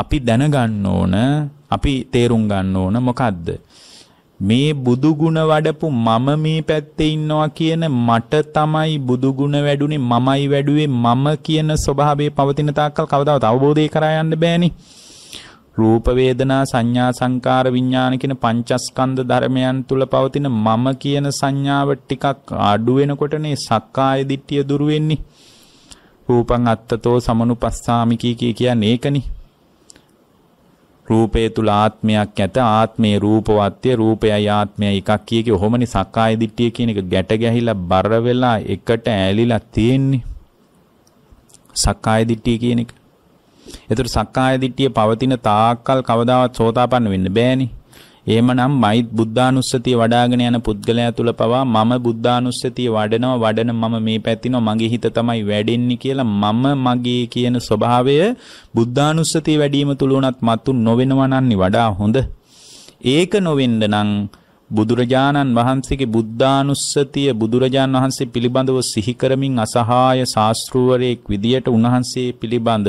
අපි දැනගන්න ඕන අපි තේරුම් ගන්න ඕන මොකද්ද මේ බුදු ගුණ වඩපු මම මේ පැත්තේ ඉන්නවා කියන මට තමයි බුදු ගුණ වැඩුනේ මමයි වැඩුවේ මම කියන ස්වභාවයේ පවතින තාක්කල් කවදාවත් අවබෝධය කරා යන්න බෑනේ රූප වේදනා සංඥා සංකාර විඥාන කියන පංචස්කන්ධ ධර්මයන් තුල පවතින මම කියන සංඥාව ටිකක් අඩු වෙනකොටනේ සක්කාය දිට්ඨිය දුරු වෙන්නේ රූපං අත්තතෝ සමනුපස්සාමිකී කිය කියන්නේ ඒකනේ. රූපේ තුල ආත්මයක් ඇත ආත්මේ රූපවත්ය රූපයයි ආත්මයයි එකක් කිය කිය ඔහොමනේ සක්කාය දිට්ඨිය කියන එක ගැට ගැහිලා බර වෙලා එකට ඇලිලා තියෙන්නේ. සක්කාය දිට්ඨිය කියන එක. ඒතර සක්කාය දිට්ඨිය පවතින තාක්කල් කවදාවත් සෝතාපන්න වෙන්න බෑනේ. එහෙමනම් මයිත් බුද්ධානුස්සතිය වඩාගෙන යන පුද්ගලයා තුල පවා මම බුද්ධානුස්සතිය වඩනවා වඩන මම මේ පැත්තිනවා මගේ හිත තමයි වැඩෙන්නේ කියලා මම මගේ කියන ස්වභාවය බුද්ධානුස්සතිය වැඩිම තුල උනත් මතු නොවෙනවා නම් වඩා හොඳ ඒක නොවෙන්න නම් බුදුරජාණන් වහන්සේගේ බුද්ධානුස්සතිය බුදුරජාණන් වහන්සේ පිළිබඳව සිහි කරමින් අසහාය ශාස්ත්‍රූවරයෙක් විදියට උන්වහන්සේ පිළිබඳ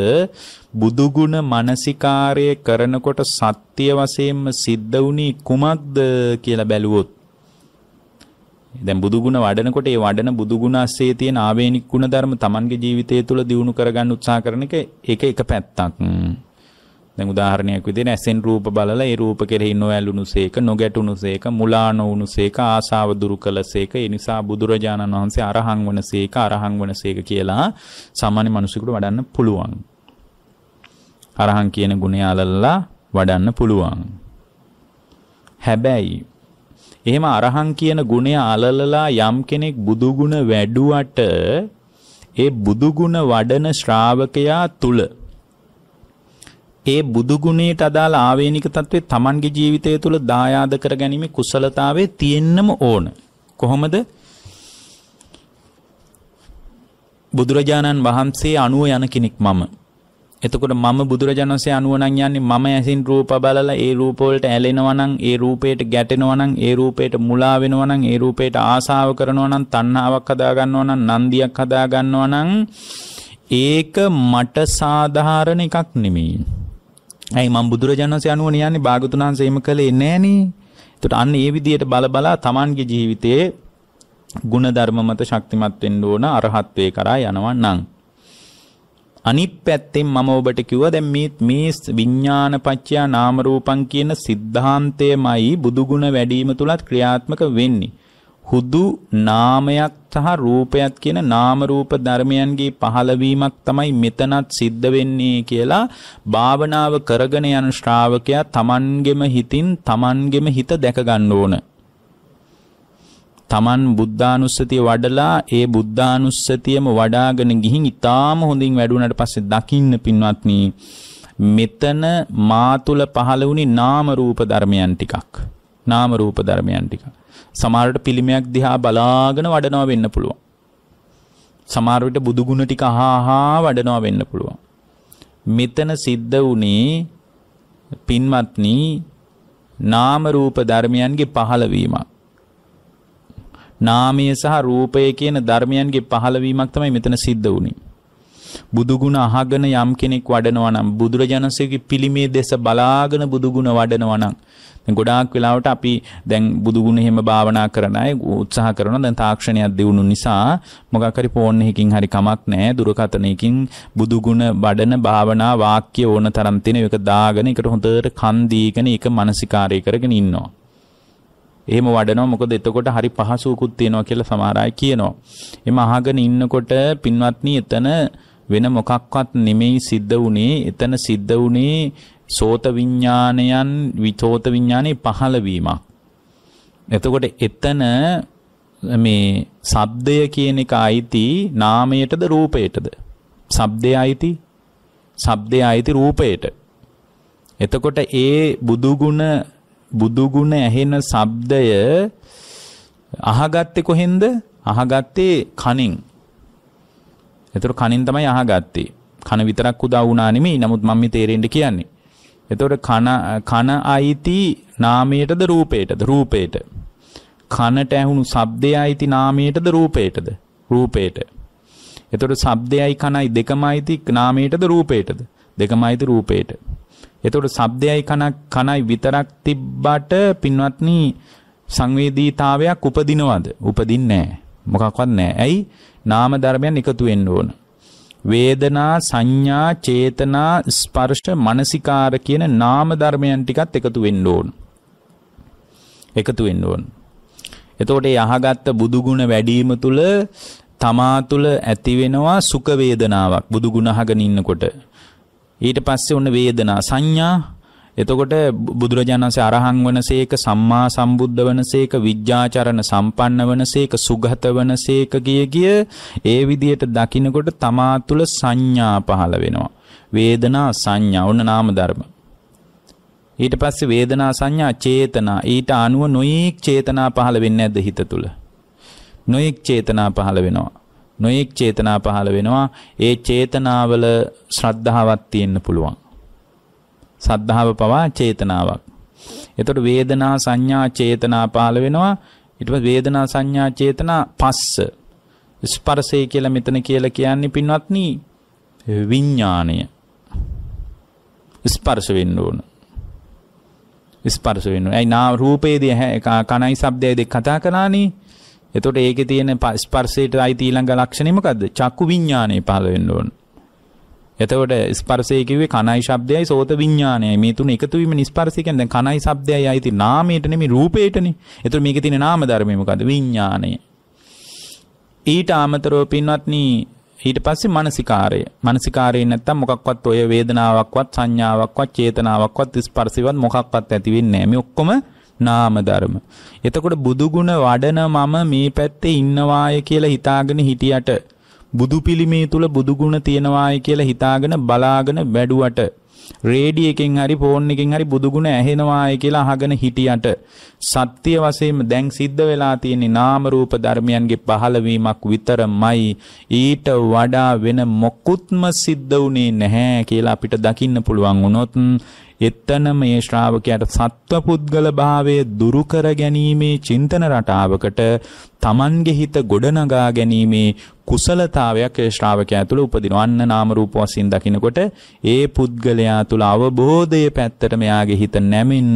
බුදුගුණ මානසිකාර්යය කරනකොට සත්‍ය වශයෙන්ම සිද්ධ වුණේ කුමක්ද කියලා බැලුවොත් දැන් බුදුගුණ වඩනකොට ඒ වඩන බුදුගුණාස්සේ තියෙන ආවේනික ගුණ ධර්ම Tamanගේ ජීවිතය තුළ දියුණු කරගන්න උත්සාහ කරන එක ඒක එක පැත්තක්. දැන් උදාහරණයක් විදිහට ඇසෙන් රූප බලලා ඒ රූප කෙරෙහි නොඇලුණුසේක නොගැටුණුසේක මුලා නොවුණුසේක ආසාව දුරු කළසේක ඒ නිසා බුදුරජාණන් වහන්සේ අරහං වනසේක අරහං වනසේක කියලා සාමාන්‍ය මිනිසෙකුට වඩන්න පුළුවන් අරහං කියන ගුණය අලල්ලා වඩන්න පුළුවන් හැබැයි එහෙම අරහං කියන ගුණය අලලලා යම් කෙනෙක් බුදු ගුණ වැඩුවට ඒ බුදු ගුණ වඩන ශ්‍රාවකයා තුල ඒ බුදු ගුණයට අදාළ ආවේනික తත්වේ Tamanගේ ජීවිතය තුළ දායාද කර ගැනීම කුසලතාවේ තියෙන්නම ඕන. කොහොමද? බුදුරජාණන් වහන්සේ අනුව යන කෙනෙක් මම. එතකොට මම බුදුරජාණන් වහන්සේ අනුව නම් යන්නේ මම ඇසින් රූප බලලා ඒ රූප වලට ඇලෙනවා නම් ඒ රූපයට ගැටෙනවා නම් ඒ රූපයට මුලා වෙනවා නම් ඒ රූපයට ආසාව කරනවා නම් තණ්හාවක් හදා ගන්නවා නම් නන්දියක් හදා ගන්නවා නම් ඒක මට සාධාරණ එකක් නෙමෙයි. ඇයි මම බුදුරජාණන් වහන්සේ අනුව නියන්නේ භාගතුන් වහන්සේ එහෙම කළේ නැහනේ. එතකොට අන්න ඒ විදිහට බල බලා Tamanගේ ජීවිතයේ ගුණ ධර්ම මත ශක්තිමත් වෙන්න ඕන අරහත්වේ කරා යනවා නම්. අනිත් පැත්තෙන් මම ඔබට කිව්වා දැන් මේ මේ විඥාන පත්‍යා නාම රූපං කියන සිද්ධාන්තයමයි බුදු ගුණ වැඩිම තුලත් ක්‍රියාත්මක වෙන්නේ. හුදු නාමයක් සහ රූපයත් කියන නාම රූප ධර්මයන්ගේ පහළවීමක් තමයි මෙතනත් සිද්ධ වෙන්නේ කියලා භාවනාව කරගෙන යන ශ්‍රාවකයා තමන්ගෙම හිතින් තමන්ගෙම හිත දැක ගන්න ඕන. තමන් බුද්ධානුස්සතිය වඩලා ඒ බුද්ධානුස්සතියම වඩාගෙන ගිහින් ඊටාම හොඳින් වැඩුණාට පස්සේ දකින්න පින්වත්නි මෙතන මා තුල පහළ වුණේ නාම රූප ධර්මයන් ටිකක් නාම රූප ධර්මයන් ටිකක් සමහරට පිළිමයක් දිහා බලාගෙන වඩනවා වෙන්න පුළුවන්. සමහර විට බුදු ගුණ ටික අහහා වඩනවා වෙන්න පුළුවන්. මෙතන සිද්ධ වුණේ පින්වත්නි නාම රූප ධර්මයන්ගේ පහළවීමක්. නාමය සහ රූපය කියන ධර්මයන්ගේ පහළවීමක් තමයි මෙතන සිද්ධ වුණේ. බුදුගුණ අහගෙන යම් කෙනෙක් වඩනවා නම් බුදුරජාණන්සේගේ පිළිමේ දෙස බලාගෙන බුදුගුණ වඩනවා නම් දැන් ගොඩාක් වෙලාවට අපි දැන් බුදුගුණ එහෙම භාවනා කරන අය උත්සාහ කරනවා දැන් තාක්ෂණයක් දියුණු නිසා මොකක් හරි ෆෝන් එකකින් හරි කමක් නැහැ දුරකථනයකින් බුදුගුණ වඩන භාවනා වාක්‍ය ඕන තරම් තියෙන එක දාගෙන ඒකට හොඳට කන් දීගෙන ඒක මානසිකාරය කරගෙන ඉන්නවා එහෙම වඩනවා මොකද එතකොට හරි පහසුවකුත් තියෙනවා කියලා සමහර අය කියනවා. එimhe අහගෙන ඉන්නකොට පින්වත්නි එතන වෙන මොකක්වත් නෙමෙයි සිද්ධ වුනේ එතන සිද්ධ වුනේ සෝත විඥානයන් විචෝත විඥානේ පහළවීමක්. එතකොට එතන මේ ශබ්දය කියන එක අයිති නාමයටද රූපයටද? ශබ්දය අයිති ශබ්දය අයිති රූපයට. එතකොට ඒ බුදුගුණ බුදුගුණ ඇහෙන ශබ්දය අහගත්තේ කොහෙන්ද? අහගත්තේ කනින්. ඒතර කනින් තමයි අහගත්තේ. කන විතරක් උදා වුණා නෙමෙයි. නමුත් මම මේ තේරෙන්න කියන්නේ. ඒතර කන කන අයිති නාමයටද රූපයටද රූපයට. කනට ඇහුණු ශබ්දය අයිති නාමයටද රූපයටද රූපයට. එතකොට ශබ්දයයි කනයි දෙකම අයිති නාමයටද රූපයටද දෙකම අයිති රූපයට. එතකොට ශබ්දයයි කනක් කනයි විතරක් තිබ්බට පින්වත්නි සංවේදීතාවයක් උපදිනවද? උපදින්නේ නැහැ. මොකක්වත් නැහැ. ඇයි? නාම ධර්මයන් එකතු වෙන්න ඕන. වේදනා සංඥා චේතනා ස්පර්ශ මනසිකාර කියන නාම ධර්මයන් ටිකත් එකතු වෙන්න ඕන. එකතු වෙන්න ඕන. එතකොට ඒ අහගත්ත බුදු ගුණ වැඩිම තුල තමා තුල ඇති වෙනවා සුඛ වේදනාවක් බුදු ගුණ අහගෙන ඉන්නකොට. ඊට පස්සේ ඔන්න වේදනා සංඥා එතකොට බුදුරජාණන්සේ අරහං වනසේක සම්මා සම්බුද්ධ වනසේක විද්‍යාචරණ සම්පන්න වනසේක සුගත වනසේක ගිය ගිය ඒ විදියට දකිනකොට තමා තුළ සංඥා පහළ වෙනවා. වේදනා සංඥා ඔන්න නාම ධර්ම. ඊට පස්සේ වේදනා සංඥා චේතනා ඊට අනුව නොයෙක් චේතනා පහළ වෙන්නේ නැද්ද හිත තුළ? නොයෙක් චේතනා පහළ වෙනවා. නොයෙක් චේතනා පහළ වෙනවා. ඒ චේතනාවල ශ්‍රද්ධාවක් තියෙන්න පුළුවන්. සද්ධාව පවා චේතනාවක්. එතකොට වේදනා සංඥා චේතනා පාල වෙනවා. ඊට පස්සේ වේදනා සංඥා චේතනා පස්ස. ස්පර්ශය කියලා මෙතන කියලා කියන්නේ පින්වත්නි විඥාණය. ස්පර්ශ වෙන්න ඕන. ස්පර්ශ වෙන්න. ඇයි නා රූපේදී කණයි ශබ්දයයි දෙක කතා කරානේ. එතකොට ඒකේ තියෙන ස්පර්ශයට අයිති ඊළඟ ලක්ෂණය මොකද්ද? චක්කු විඥාණය පහළ වෙන්න ඕන. එතකොට ස්පර්ශය කිව්වේ කනයි ශබ්දයයි සෝත විඥානයයි මේ තුන එකතු වීම නිස්පර්ශය කියන්නේ දැන් කනයි ශබ්දයයි අයිති නාමයට නෙමෙයි රූපයටනේ. එතකොට මේකේ තියෙන නාම ධර්මය මොකද්ද? විඥානය. ඊට අමතරව පින්වත්නි ඊට පස්සේ මානසිකාරය. මානසිකාරය නැත්තම් මොකක්වත් ඔය වේදනාවක්වත් සංඥාවක්වත් චේතනාවක්වත් ස්පර්ශිවත් මොකක්වත් ඇති වෙන්නේ නැහැ. මේ ඔක්කොම නාම ධර්ම. එතකොට බුදුගුණ වඩන මම මේ පැත්තේ ඉන්නවාය කියලා හිතාගෙන හිටියට බුදු පිළිමේ තුල බුදු ගුණ තියෙනවායි කියලා හිතාගෙන බලාගෙන වැඩුවට රේඩිය එකෙන් හරි ෆෝන් එකෙන් හරි බුදුගුණ ඇහෙනවායි කියලා අහගෙන හිටියට සත්‍ය වශයෙන්ම දැන් සිද්ධ වෙලා තියෙන්නේ නාම රූප ධර්මයන්ගේ පහළවීමක් විතරමයි ඊට වඩා වෙන මොකුත්ම සිද්ධ වුණේ නැහැ කියලා අපිට දකින්න පුළුවන් වුණොත් එතන මේ ශ්‍රාවකයාට සත්ව පුද්ගල භාවය දුරු කර ගැනීමේ චින්තන රටාවකට තමන්ගේ හිත ගොඩනගා ගැනීමේ කුසලතාවයක් ඒ ශ්‍රාවකයා තුළ උපදිනවා. අන්න නාම රූප වශයෙන් දකිනකොට ඒ පුද්ගලයා තුළ අවබෝධයේ පැත්තට මෙයාගේ හිත නැමෙන්න,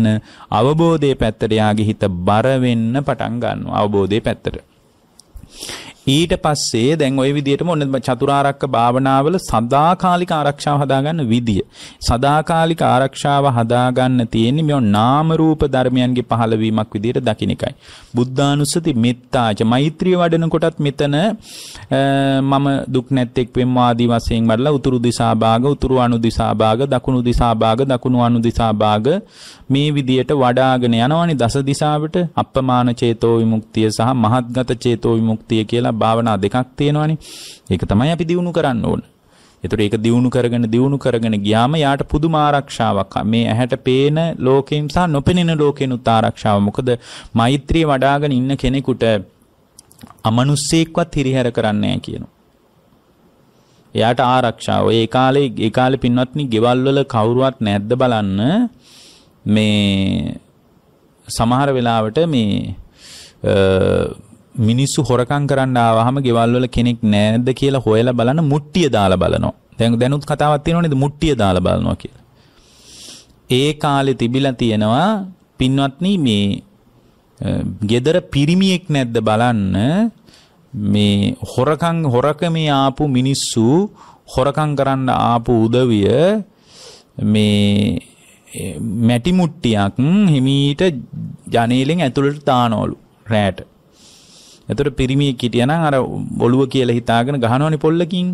අවබෝධයේ පැත්තට යාගේ හිත බර වෙන්න පටන් ගන්නවා. අවබෝධයේ පැත්තට. ඊට පස්සේ දැන් ওই විදිහටම ඔන්න චතුරාර්යක භාවනාවල සදාකාලික ආරක්ෂාව හදාගන්න විදිය. සදාකාලික ආරක්ෂාව හදාගන්න තියෙන්නේ මේ නාම රූප ධර්මයන්ගේ පහළවීමක් විදිහට දකින්න එකයි. බුද්ධානුස්සති මෙත්තාච මෛත්‍රිය වඩන කොටත් මෙතන මම දුක් නැත්තේක් වෙම්වා ආදී වශයෙන් වඩලා උතුරු දිසා භාග, උතුරු අනු දිසා භාග, දකුණු දිසා භාග, දකුණු අනු දිසා භාග මේ විදියට වඩාගෙන යනවනේ දස දිසාවට අප්පමාන චේතෝ විමුක්තිය සහ මහත්ගත චේතෝ විමුක්තිය කියලා භාවනා භාවනා දෙකක් තියෙනවානේ. ඒක තමයි අපි දිනු කරන්න ඕන. එතකොට ඒක දියුණු කරගෙන දියුණු කරගෙන ගියාම යාට පුදුම ආරක්ෂාවක් මේ ඇහැට පේන ලෝකෙම් සහ නොපෙනෙන ලෝකෙනුත් ආරක්ෂාව. මොකද මෛත්‍රිය වඩාගෙන ඉන්න කෙනෙකුට අමනුස්සයෙක්වත් හිරිහැර කරන්නේ කියනවා. එයාට ආරක්ෂාව. ඒ කාලේ ඒ කාලේ පින්වත්නි ගෙවල් වල කවුරුවත් නැද්ද බලන්න මේ සමහර වෙලාවට මේ මිනිස්සු හොරකම් කරන්න ආවහම ගෙවල් වල කෙනෙක් නැද්ද කියලා හොයලා බලන මුට්ටිය දාලා බලනවා. දැන් දැනුත් කතාවක් තියෙනවා නේද මුට්ටිය දාලා බලනවා කියලා. ඒ කාලේ තිබිලා තියෙනවා පින්වත්නි මේ gedara පිරිමියෙක් නැද්ද බලන්න මේ හොරකම් හොරකමේ ආපු මිනිස්සු හොරකම් කරන්න ආපු උදවිය මේ මැටි මුට්ටියක් හිමීට ජනේලෙන් ඇතුළට දානවලු රෑට එතකොට පිරිමියෙක් හිටියනම් අර ඔළුව කියලා හිතාගෙන ගහනවනේ පොල්ලකින්.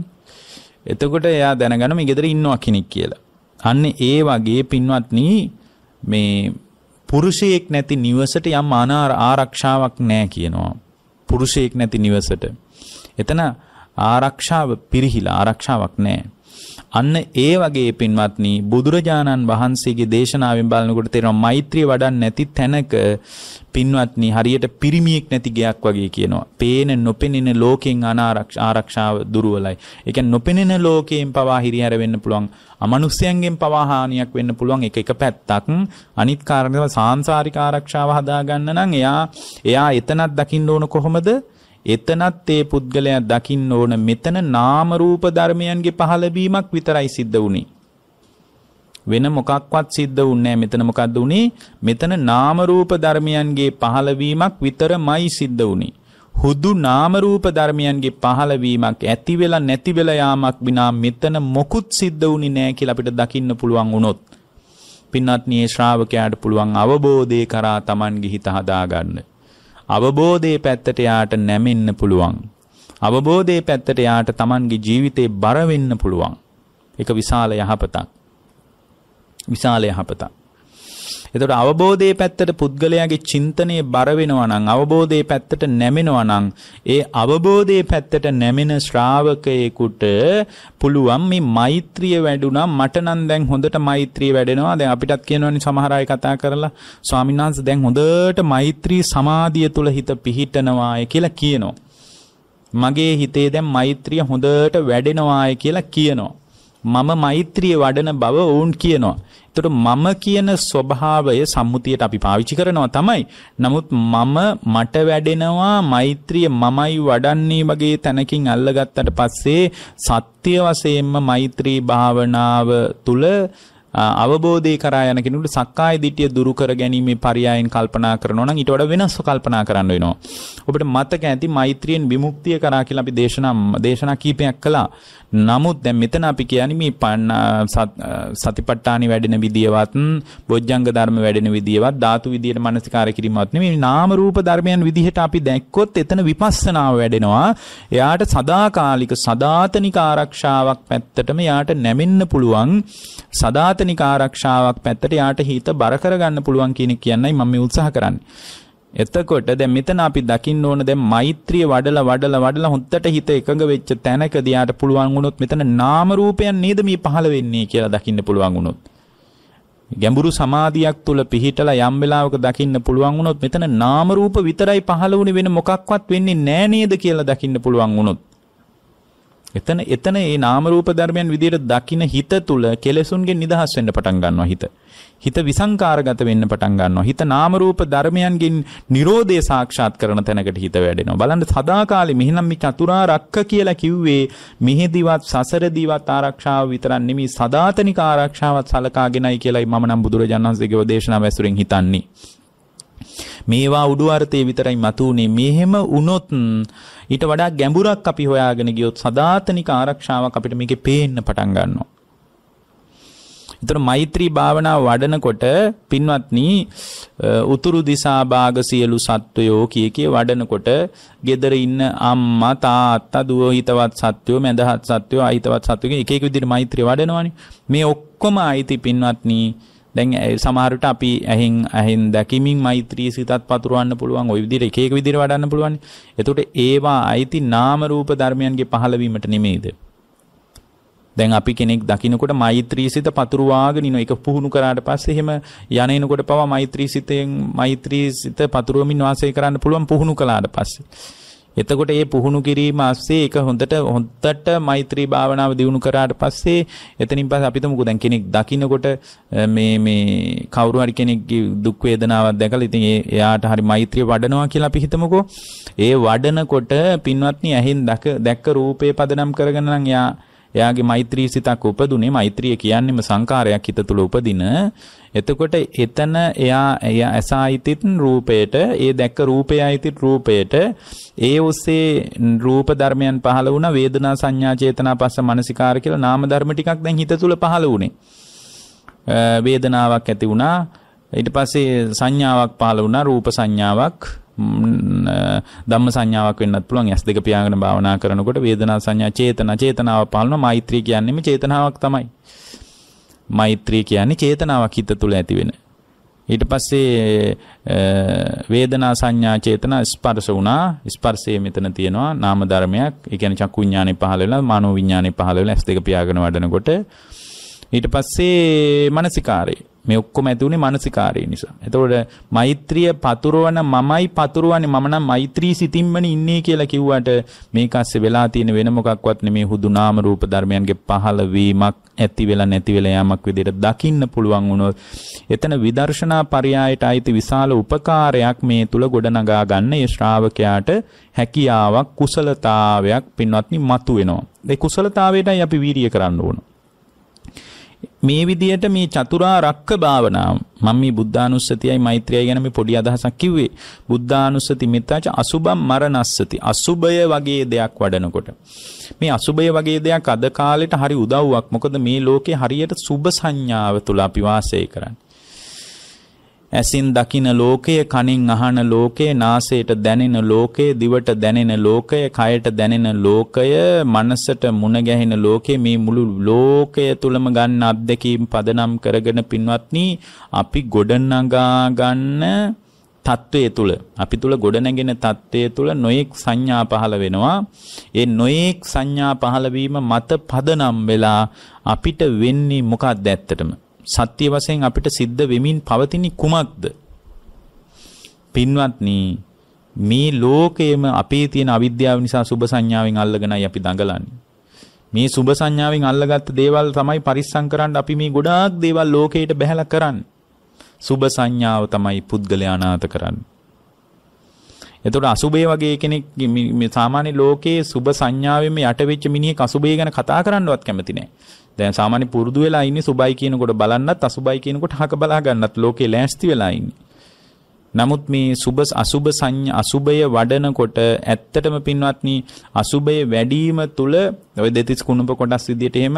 එතකොට එයා දැනගන මේ ගෙදර ඉන්නවා කෙනෙක් කියලා. අන්න ඒ වගේ පින්වත්නි මේ පුරුෂයෙක් නැති නිවසට යම් ආරක්ෂාවක් නැහැ කියනවා. පුරුෂයෙක් නැති නිවසට. එතන ආරක්ෂාව පිරිහිලා ආරක්ෂාවක් නැහැ. අන්න ඒ වගේ පින්වත්නි බුදුරජාණන් වහන්සේගේ දේශනාවෙන් බලනකොට තේරෙනවා මෛත්‍රිය වඩන්නේ නැති තැනක පින්වත්නි හරියට පිරිමියෙක් නැති ගයක් වගේ කියනවා. පේන නොපෙනෙන ලෝකෙන් ආරක්ෂාව දුර්වලයි. ඒ කියන්නේ නොපෙනෙන ලෝකයෙන් පවා හිරිහැර වෙන්න පුළුවන්. අමනුෂ්‍යයන්ගෙන් පවා හානියක් වෙන්න පුළුවන් එක එක පැත්තක්. අනිත් කාරණේ සාංශාරික ආරක්ෂාව හදාගන්න නම් එයා එයා එතනක් දකින්න ඕන කොහොමද? එතනත් ඒ පුද්ගලයා දකින්න ඕන මෙතන නාම රූප ධර්මයන්ගේ පහළවීමක් විතරයි සිද්ධ වුනේ. වෙන මොකක්වත් සිද්ධ වුන්නේ මෙතන මොකද්ද වුනේ? මෙතන නාම රූප ධර්මයන්ගේ පහළවීමක් විතරමයි සිද්ධ වුනේ. හුදු නාම රූප ධර්මයන්ගේ පහළවීමක් ඇති වෙලා නැති වෙලා යාමක් විනා මෙතන මොකුත් සිද්ධ වුණේ නැහැ කියලා අපිට දකින්න පුළුවන් වුණොත් පින්වත්නි ශ්‍රාවකයාට පුළුවන් අවබෝධය කරා Taman ගිහිත හදාගන්න. අවබෝධයේ පැත්තට යාට නැමෙන්න පුළුවන්. අවබෝධයේ පැත්තට යාට Tamanගේ ජීවිතේ බර වෙන්න පුළුවන්. ඒක විශාල යහපතක්. විශාල යහපතක්. එතකොට අවබෝධයේ පැත්තට පුද්ගලයාගේ චින්තනයේ බර වෙනවා නම් අවබෝධයේ පැත්තට නැමෙනවා නම් ඒ අවබෝධයේ පැත්තට නැමෙන ශ්‍රාවකයෙකුට පුළුවන් මේ මෛත්‍රිය වැඩුණා මට නම් දැන් හොඳට මෛත්‍රිය වැඩෙනවා දැන් අපිටත් කියනවනේ සමහර අය කතා කරලා ස්වාමීන් වහන්සේ දැන් හොඳට මෛත්‍රී සමාධිය තුල හිත පිහිටනවාය කියලා කියනවා මගේ හිතේ දැන් මෛත්‍රිය හොඳට වැඩෙනවාය කියලා කියනවා මම මෛත්‍රිය වඩන බව ඔවුන් කියනවා. එතකොට මම කියන ස්වභාවය සම්මුතියට අපි පාවිච්චි කරනවා තමයි. නමුත් මම මට වැඩෙනවා මෛත්‍රිය මමයි වඩන්නේ වගේ තැනකින් අල්ලගත්තට පස්සේ සත්‍ය වශයෙන්ම මෛත්‍රී භාවනාව තුල අවබෝධය කරා යන කෙනෙකුට සක්කාය දිටිය දුරු කර ගැනීමේ පරයයන් කල්පනා කරනවා නම් ඊට වඩා වෙනස්ව කල්පනා කරන්න වෙනවා. ඔබට මතක ඇති මෛත්‍රියෙන් විමුක්තිය කරා කියලා අපි දේශනා දේශනා කීපයක් කළා. නමුත් දැන් මෙතන අපි කියන්නේ මේ පන්න සතිපට්ඨානි වැඩෙන විදියවත් බොජ්ජංග ධර්ම වැඩෙන විදියවත් ධාතු විදියට මනසිකාර කිරීමවත් නෙමෙයි නාම රූප ධර්මයන් විදිහට අපි දැක්කොත් එතන විපස්සනාව වැඩෙනවා. එයාට සදාකාලික සදාතනික ආරක්ෂාවක් පැත්තටම යාට නැමෙන්න පුළුවන් සදාතනික ආරක්ෂාවක් පැත්තට යාට හිත බර කරගන්න පුළුවන් කියන එකයි මම මේ උත්සාහ කරන්නේ. එතකොට දැන් මෙතන අපි දකින්න ඕන දැන් මෛත්‍රිය වඩලා වඩලා වඩලා හොත්තට හිත එකඟ වෙච්ච තැනකදී යාට පුළුවන් වුණොත් මෙතන නාම රූපයන් නේද මේ පහළ වෙන්නේ කියලා දකින්න පුළුවන් වුණොත් ගැඹුරු සමාධියක් තුල පිහිටලා යම් වෙලාවක දකින්න පුළුවන් වුණොත් මෙතන නාම රූප විතරයි පහළ වුණේ වෙන මොකක්වත් වෙන්නේ නෑ නේද කියලා දකින්න පුළුවන් වුණොත් එතන එතන මේ නාම රූප ධර්මයන් විදියට දකින හිත තුල කෙලෙසුන්ගෙන් නිදහස් වෙන්න පටන් ගන්නවා හිත. හිත විසංකාරගත වෙන්න පටන් ගන්නවා. හිත නාම රූප ධර්මයන්ගෙන් Nirodhe සාක්ෂාත් කරන තැනකට හිත වැඩෙනවා. බලන්න සදාකාලේ මෙහිනම් මේ චතුරාර්යක්ක කියලා කිව්වේ මෙහෙදිවත් සසරදිවත් ආරක්ෂාව විතරක් නෙමෙයි සදාතනික ආරක්ෂාවත් සලකාගෙනයි කියලායි මම නම් බුදුරජාණන් වහන්සේගේ දේශනාව ඇසුරෙන් හිතන්නේ. මේවා උඩු අර්ථයේ විතරයි මතුනේ. මෙහෙම වුණොත් ඊට වඩා ගැඹුරක් අපි හොයාගෙන ගියොත් සදාතනික ආරක්ෂාවක් අපිට මේකේ පේන්න පටන් ගන්නවා. එතකොට මෛත්‍රී භාවනාව වඩනකොට පින්වත්නි උතුරු දිසා භාග සියලු සත්වයෝ කිය කිය වඩනකොට gedara ඉන්න අම්මා තාත්තා දුව හිතවත් සත්වයෝ මැදහත් සත්වයෝ අහිතවත් සත්වයෝ එක එක විදිහට මෛත්‍රිය වඩනවනේ මේ ඔක්කොම අයිති පින්වත්නි දැන් සමහරට අපි ඇහෙන් ඇහෙන් දැකීමෙන් මෛත්‍රී සිතත් පතුරවන්න පුළුවන් ওই විදිහට එක එක විදිහට වඩන්න පුළුවන්. එතකොට ඒවා අයිති නාම රූප ධර්මයන්ගේ පහළවීමට නෙමෙයිද? දැන් අපි කෙනෙක් දකිනකොට මෛත්‍රී සිත පතුරවාගෙන ඉන එක පුහුණු කරාට පස්සේ එහෙම යන එනකොට පවා මෛත්‍රී සිතෙන් මෛත්‍රී සිත පතුරවමින් වාසය කරන්න පුළුවන් පුහුණු කළාට පස්සේ එතකොට මේ පුහුණු කිරීම ASCII ඒක හොඳට හොඳට මෛත්‍රී භාවනාව දිනු කරාට පස්සේ එතනින් පස්සේ අපි තුමුකෝ දැන් කෙනෙක් දකින්නකොට මේ මේ කවුරු හරි කෙනෙක්ගේ දුක් වේදනාවක් දැකලා ඉතින් එයාට හරි මෛත්‍රිය වඩනවා කියලා අපි හිතමුකෝ. ඒ වඩනකොට පින්වත්නි ඇහෙන් දැක රූපේ පදනම් කරගෙන නම් එයා එයාගේ මෛත්‍රී සිතක් උපදුනේ මෛත්‍රිය කියන්නේම සංකාරයක් හිත තුළ උපදින. එතකොට එතන එයා එයා ඇසයිතිත් රූපයට, ඒ දැක්ක රූපයයිතිත් රූපයට, ඒ ඔස්සේ රූප ධර්මයන් පහළ වුණා වේදනා සංඥා චේතනා පස්ස මනසිකාර කියලා නාම ධර්ම ටිකක් දැන් හිත තුළ පහළ වුණේ. වේදනාවක් ඇති වුණා. ඊට පස්සේ සංඥාවක් පහළ වුණා රූප සංඥාවක් ධම්ම සංඥාවක් වෙන්නත් පුළුවන් ඇස් දෙක පියාගෙන භාවනා කරනකොට වේදනා සංඥා චේතනා චේතනාව පාලන මෛත්‍රී කියන්නේම චේතනාවක් තමයි මෛත්‍රී කියන්නේ චේතනාවක් හිත තුළ ඇති වෙන ඊට පස්සේ වේදනා සංඥා චේතනා ස්පර්ශ වුණා ස්පර්ශයේ මෙතන තියෙනවා නාම ධර්මයක් ඒ කියන්නේ චක්කු විඥානේ පහළ වෙලා මනෝ විඥානේ පහළ වෙලා S2 පියාගෙන වඩනකොට ඊට පස්සේ මානසිකාරේ මේ ඔක්කොම ඇති උනේ මානසිකාරය නිසා. එතකොට මෛත්‍රිය පතුරවන මමයි පතුරවන්නේ මම නම් මෛත්‍රී සිතින්මනේ ඉන්නේ කියලා කිව්වට මේක ASCII වෙලා තියෙන වෙන මොකක්වත් නෙමේ හුදු නාම රූප ධර්මයන්ගේ පහළ වීමක් ඇති වෙලා නැති වෙලා යෑමක් විදිහට දකින්න පුළුවන් වුණොත් එතන විදර්ශනා පරයයට අයිති විශාල උපකාරයක් මේ තුල ගොඩනගා ගන්න ඒ ශ්‍රාවකයාට හැකියාවක් කුසලතාවයක් පින්වත්නි මතුවෙනවා. ඒ කුසලතාවයටයි අපි වීරිය කරන්න ඕනේ. මේ විදියට මේ චතුරාර්යක භාවනාව මම මේ බුද්ධානුස්සතියයි මෛත්‍රියයි ගැන මේ පොඩි අදහසක් කිව්වේ බුද්ධානුස්සති මිත්‍යාච අසුබම් මරණස්සති අසුබය වගේ දෙයක් වඩනකොට මේ අසුබය වගේ දෙයක් අද කාලෙට හරි උදව්වක් මොකද මේ ලෝකේ හරියට සුබ සංඥාව තුල අපි වාසය කරන්නේ ඇසින් දකින ලෝකය කනින් අහන ලෝකය නාසයට දැනෙන ලෝකය දිවට දැනෙන ලෝකය කයට දැනෙන ලෝකය මනසට මුණගැහෙන ලෝකේ මේ මුළු ලෝකය තුළම ගන්න අත්දැකීම් පදනම් කරගෙන පින්වත්නි අපි ගොඩනගා ගන්න තත්ත්වය තුළ අපි තුළ ගොඩනැගෙන තත්ත්වය තුළ නොයෙක් සංඥා පහළ වෙනවා ඒ නොයෙක් සංඥා පහළවීම මත පදනම් වෙලා අපිට වෙන්නේ මොකක්ද ඇත්තටම සත්‍ය වශයෙන් අපිට සිද්ධ වෙමින් පවතින කුමක්ද? පින්වත්නි මේ ලෝකයේම අපේ තියෙන අවිද්‍යාව නිසා සුභ සංඥාවෙන් අල්ලගෙනයි අපි දඟලන්නේ. මේ සුභ සංඥාවෙන් අල්ලගත්ත දේවල් තමයි පරිස්සම් කරන්න අපි මේ ගොඩාක් දේවල් ලෝකයට බැහැලා කරන්නේ. සුභ සංඥාව තමයි පුද්ගලයා අනාථ කරන්නේ. එතකොට අසුබේ වගේ කෙනෙක් මේ සාමාන්‍ය ලෝකයේ සුබ සංඥාවෙම යටවෙච්ච මිනිහෙක් අසුබේ ගැන කතා කරන්නවත් කැමති නැහැ. දැන් සාමාන්‍ය පුරුදු වෙලා ඉන්නේ සුබයි කියනකොට බලන්නත් අසුබයි කියනකොට හක බලා ගන්නත් ලෝකේ ලෑස්ති වෙලා ඉන්නේ. නමුත් මේ සුබ අසුබ සංඥා අසුබය වඩනකොට ඇත්තටම පින්වත්නි අසුබය වැඩිම තුල ඔය දෙතිස් කුණප කොටස් විදියට එහෙම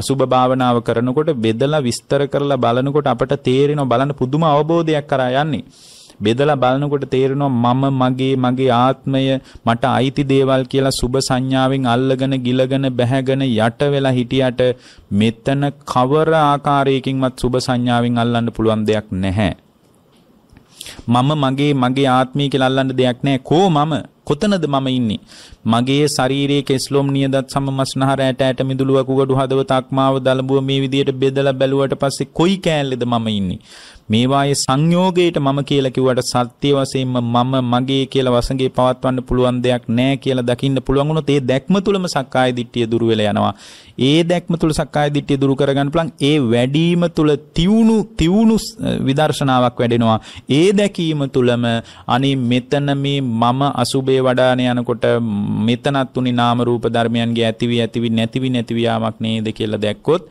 අසුබ භාවනාව කරනකොට බෙදලා විස්තර කරලා බලනකොට අපට තේරෙනවා බලන්න පුදුම අවබෝධයක් කරා යන්නේ. බෙදලා බලනකොට තේරෙනවා මම මගේ මගේ ආත්මය මට අයිති දේවල් කියලා සුබ සංඥාවෙන් අල්ලගෙන ගිලගෙන බැහැගෙන යට වෙලා හිටියට මෙතන කවර ආකාරයකින්වත් සුබ සංඥාවෙන් අල්ලන්න පුළුවන් දෙයක් නැහැ. මම මගේ මගේ ආත්මය කියලා අල්ලන්න දෙයක් නැහැ. කෝ මම කොතනද මම ඉන්නේ මගේ ශරීරයේ කෙස්ලොම් නියදත් සම මස්නහර ඇට ඇට මිදුලුවක් උගඩු හදවතක් මාව දලබුව මේ විදියට බෙදලා බැලුවට පස්සේ කොයි කෑල්ලේද මම ඉන්නේ මේ වායේ සංයෝගයට මම කියලා කිව්වට සත්‍ය වශයෙන්ම මම මගේ කියලා වසඟේ පවත්වන්න පුළුවන් දෙයක් නැහැ කියලා දකින්න පුළුවන් වුණොත් ඒ දැක්ම තුලම සක්කාය දිට්ඨිය දුරු වෙලා යනවා ඒ දැක්ම තුල සක්කාය දිට්ඨිය දුරු කරගන්න පුළුවන් ඒ වැඩිම තුල තියුණු තියුණු විදර්ශනාවක් වැඩෙනවා ඒ දැකීම තුලම අනේ මෙතන මේ මම අසුබ ඔබේ වඩාන යනකොට මෙතනත් උනි නාම රූප ධර්මයන්ගේ ඇතිවි ඇතිවි නැතිවි නැතිවි යාමක් නේද කියලා දැක්කොත්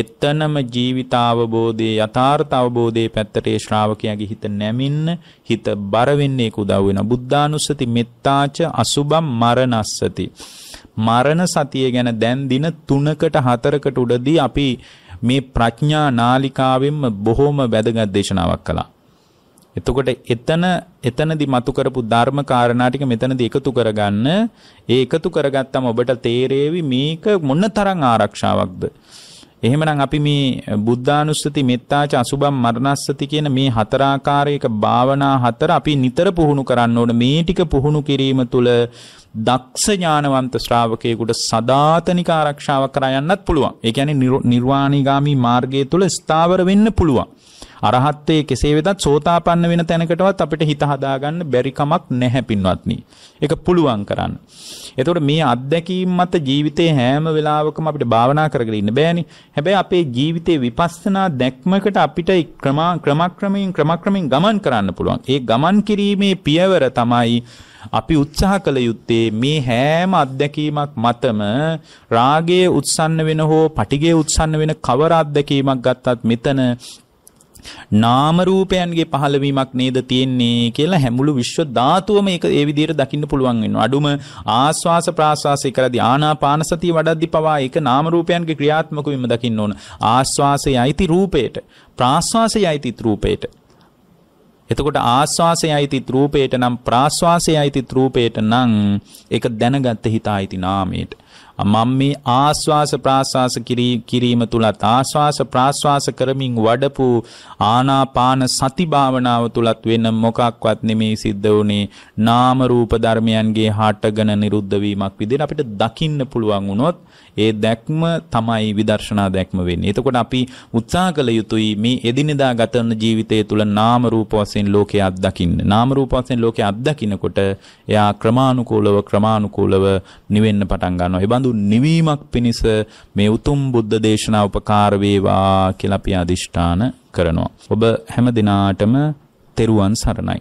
එතනම ජීවිත අවබෝධයේ යථාර්ථ අවබෝධයේ පැත්තට ඒ ශ්‍රාවකයාගේ හිත නැමින්න හිත බර වෙන්නේ ඒක උදව් වෙනවා බුද්ධානුස්සති මෙත්තාච අසුබම් මරණස්සති මරණ සතිය ගැන දැන් දින 3කට 4කට උඩදී අපි මේ ප්‍රඥා නාලිකාවෙන්ම බොහොම වැදගත් දේශනාවක් කළා එතකොට එතන එතනදි මතු කරපු ධර්ම කාරණා ටික මෙතනදී එකතු කරගන්න ඒ එකතු කරගත්තම ඔබට තේරෙවි මේක මොනතරම් ආරක්ෂාවක්ද එහෙමනම් අපි මේ බුද්ධානුස්සති මෙත්තාච අසුබම් මරණස්සති කියන මේ හතරාකාරයක භාවනා හතර අපි නිතර පුහුණු කරන්න ඕන මේ ටික පුහුණු කිරීම තුළ දක්ෂ ඥානවන්ත ශ්‍රාවකයෙකුට සදාතනික ආරක්ෂාවක් කරා යන්නත් පුළුවන් ඒ කියන්නේ නිර්වාණීගාමි මාර්ගය තුළ ස්ථාවර වෙන්න පුළුවන් අරහත්ත්වයේ කෙසේ වෙතත් සෝතාපන්න වෙන තැනකටවත් අපිට හිත හදාගන්න බැරි කමක් නැහැ පින්වත්නි. ඒක පුළුවන් කරන්න. එතකොට මේ අත්දැකීම් මත ජීවිතේ හැම වෙලාවකම අපිට භාවනා කරගෙන ඉන්න බෑනේ. හැබැයි අපේ ජීවිතේ විපස්සනා දැක්මකට අපිට ක්‍රමක්‍රමයෙන් ක්‍රමක්‍රමයෙන් ගමන් කරන්න පුළුවන්. ඒ ගමන් කිරීමේ පියවර තමයි අපි උත්සාහ කළ යුත්තේ මේ හැම අත්දැකීමක් මතම රාගයේ උත්සන්න වෙන හෝ පටිගයේ උත්සන්න වෙන කවර අත්දැකීමක් ගත්තත් මෙතන නාම රූපයන්ගේ පහළවීමක් නේද තියෙන්නේ කියලා හැමුළු විශ්ව ධාතුවම ඒක ඒ විදිහට දකින්න පුළුවන් වෙනවා. අඩුම ආස්වාස ප්‍රාස්වාසය කරදී ආනාපාන සතිය වඩද්දි පවා ඒක නාම රූපයන්ගේ ක්‍රියාත්මක වීම දකින්න ඕන. ආස්වාසයයිති රූපේට, ප්‍රාස්වාසයයිති රූපේට. එතකොට ආස්වාසයයිති රූපේට නම් ප්‍රාස්වාසයයිති රූපේට නම් ඒක දැනගත්ත හිතයිති නාමයට. මම මේ ආස්වාස ප්‍රාස්වාස කිරීම තුලත් ආස්වාස ප්‍රාස්වාස කරමින් වඩපු ආනාපාන සති භාවනාව තුලත් වෙන මොකක්වත් නෙමේ සිද්ධ වුනේ නාම රූප ධර්මයන්ගේ හටගෙන නිරුද්ධ වීමක් විදිහට අපිට දකින්න පුළුවන් වුණොත් ඒ දැක්ම තමයි විදර්ශනා දැක්ම වෙන්නේ. එතකොට අපි උත්සාහ කළ යුතුයි මේ එදිනෙදා ගත කරන ජීවිතය තුළ නාම රූප වශයෙන් ලෝකය අත්දකින්න. නාම රූප වශයෙන් ලෝකය අත්දකින්නකොට එයා ක්‍රමානුකූලව ක්‍රමානුකූලව නිවෙන්න පටන් ගන්නවා. ඒ බඳු නිවීමක් පිණිස මේ උතුම් බුද්ධ දේශනා උපකාර වේවා කියලා අපි අදිෂ්ඨාන කරනවා. ඔබ හැම දිනාටම තෙරුවන් සරණයි.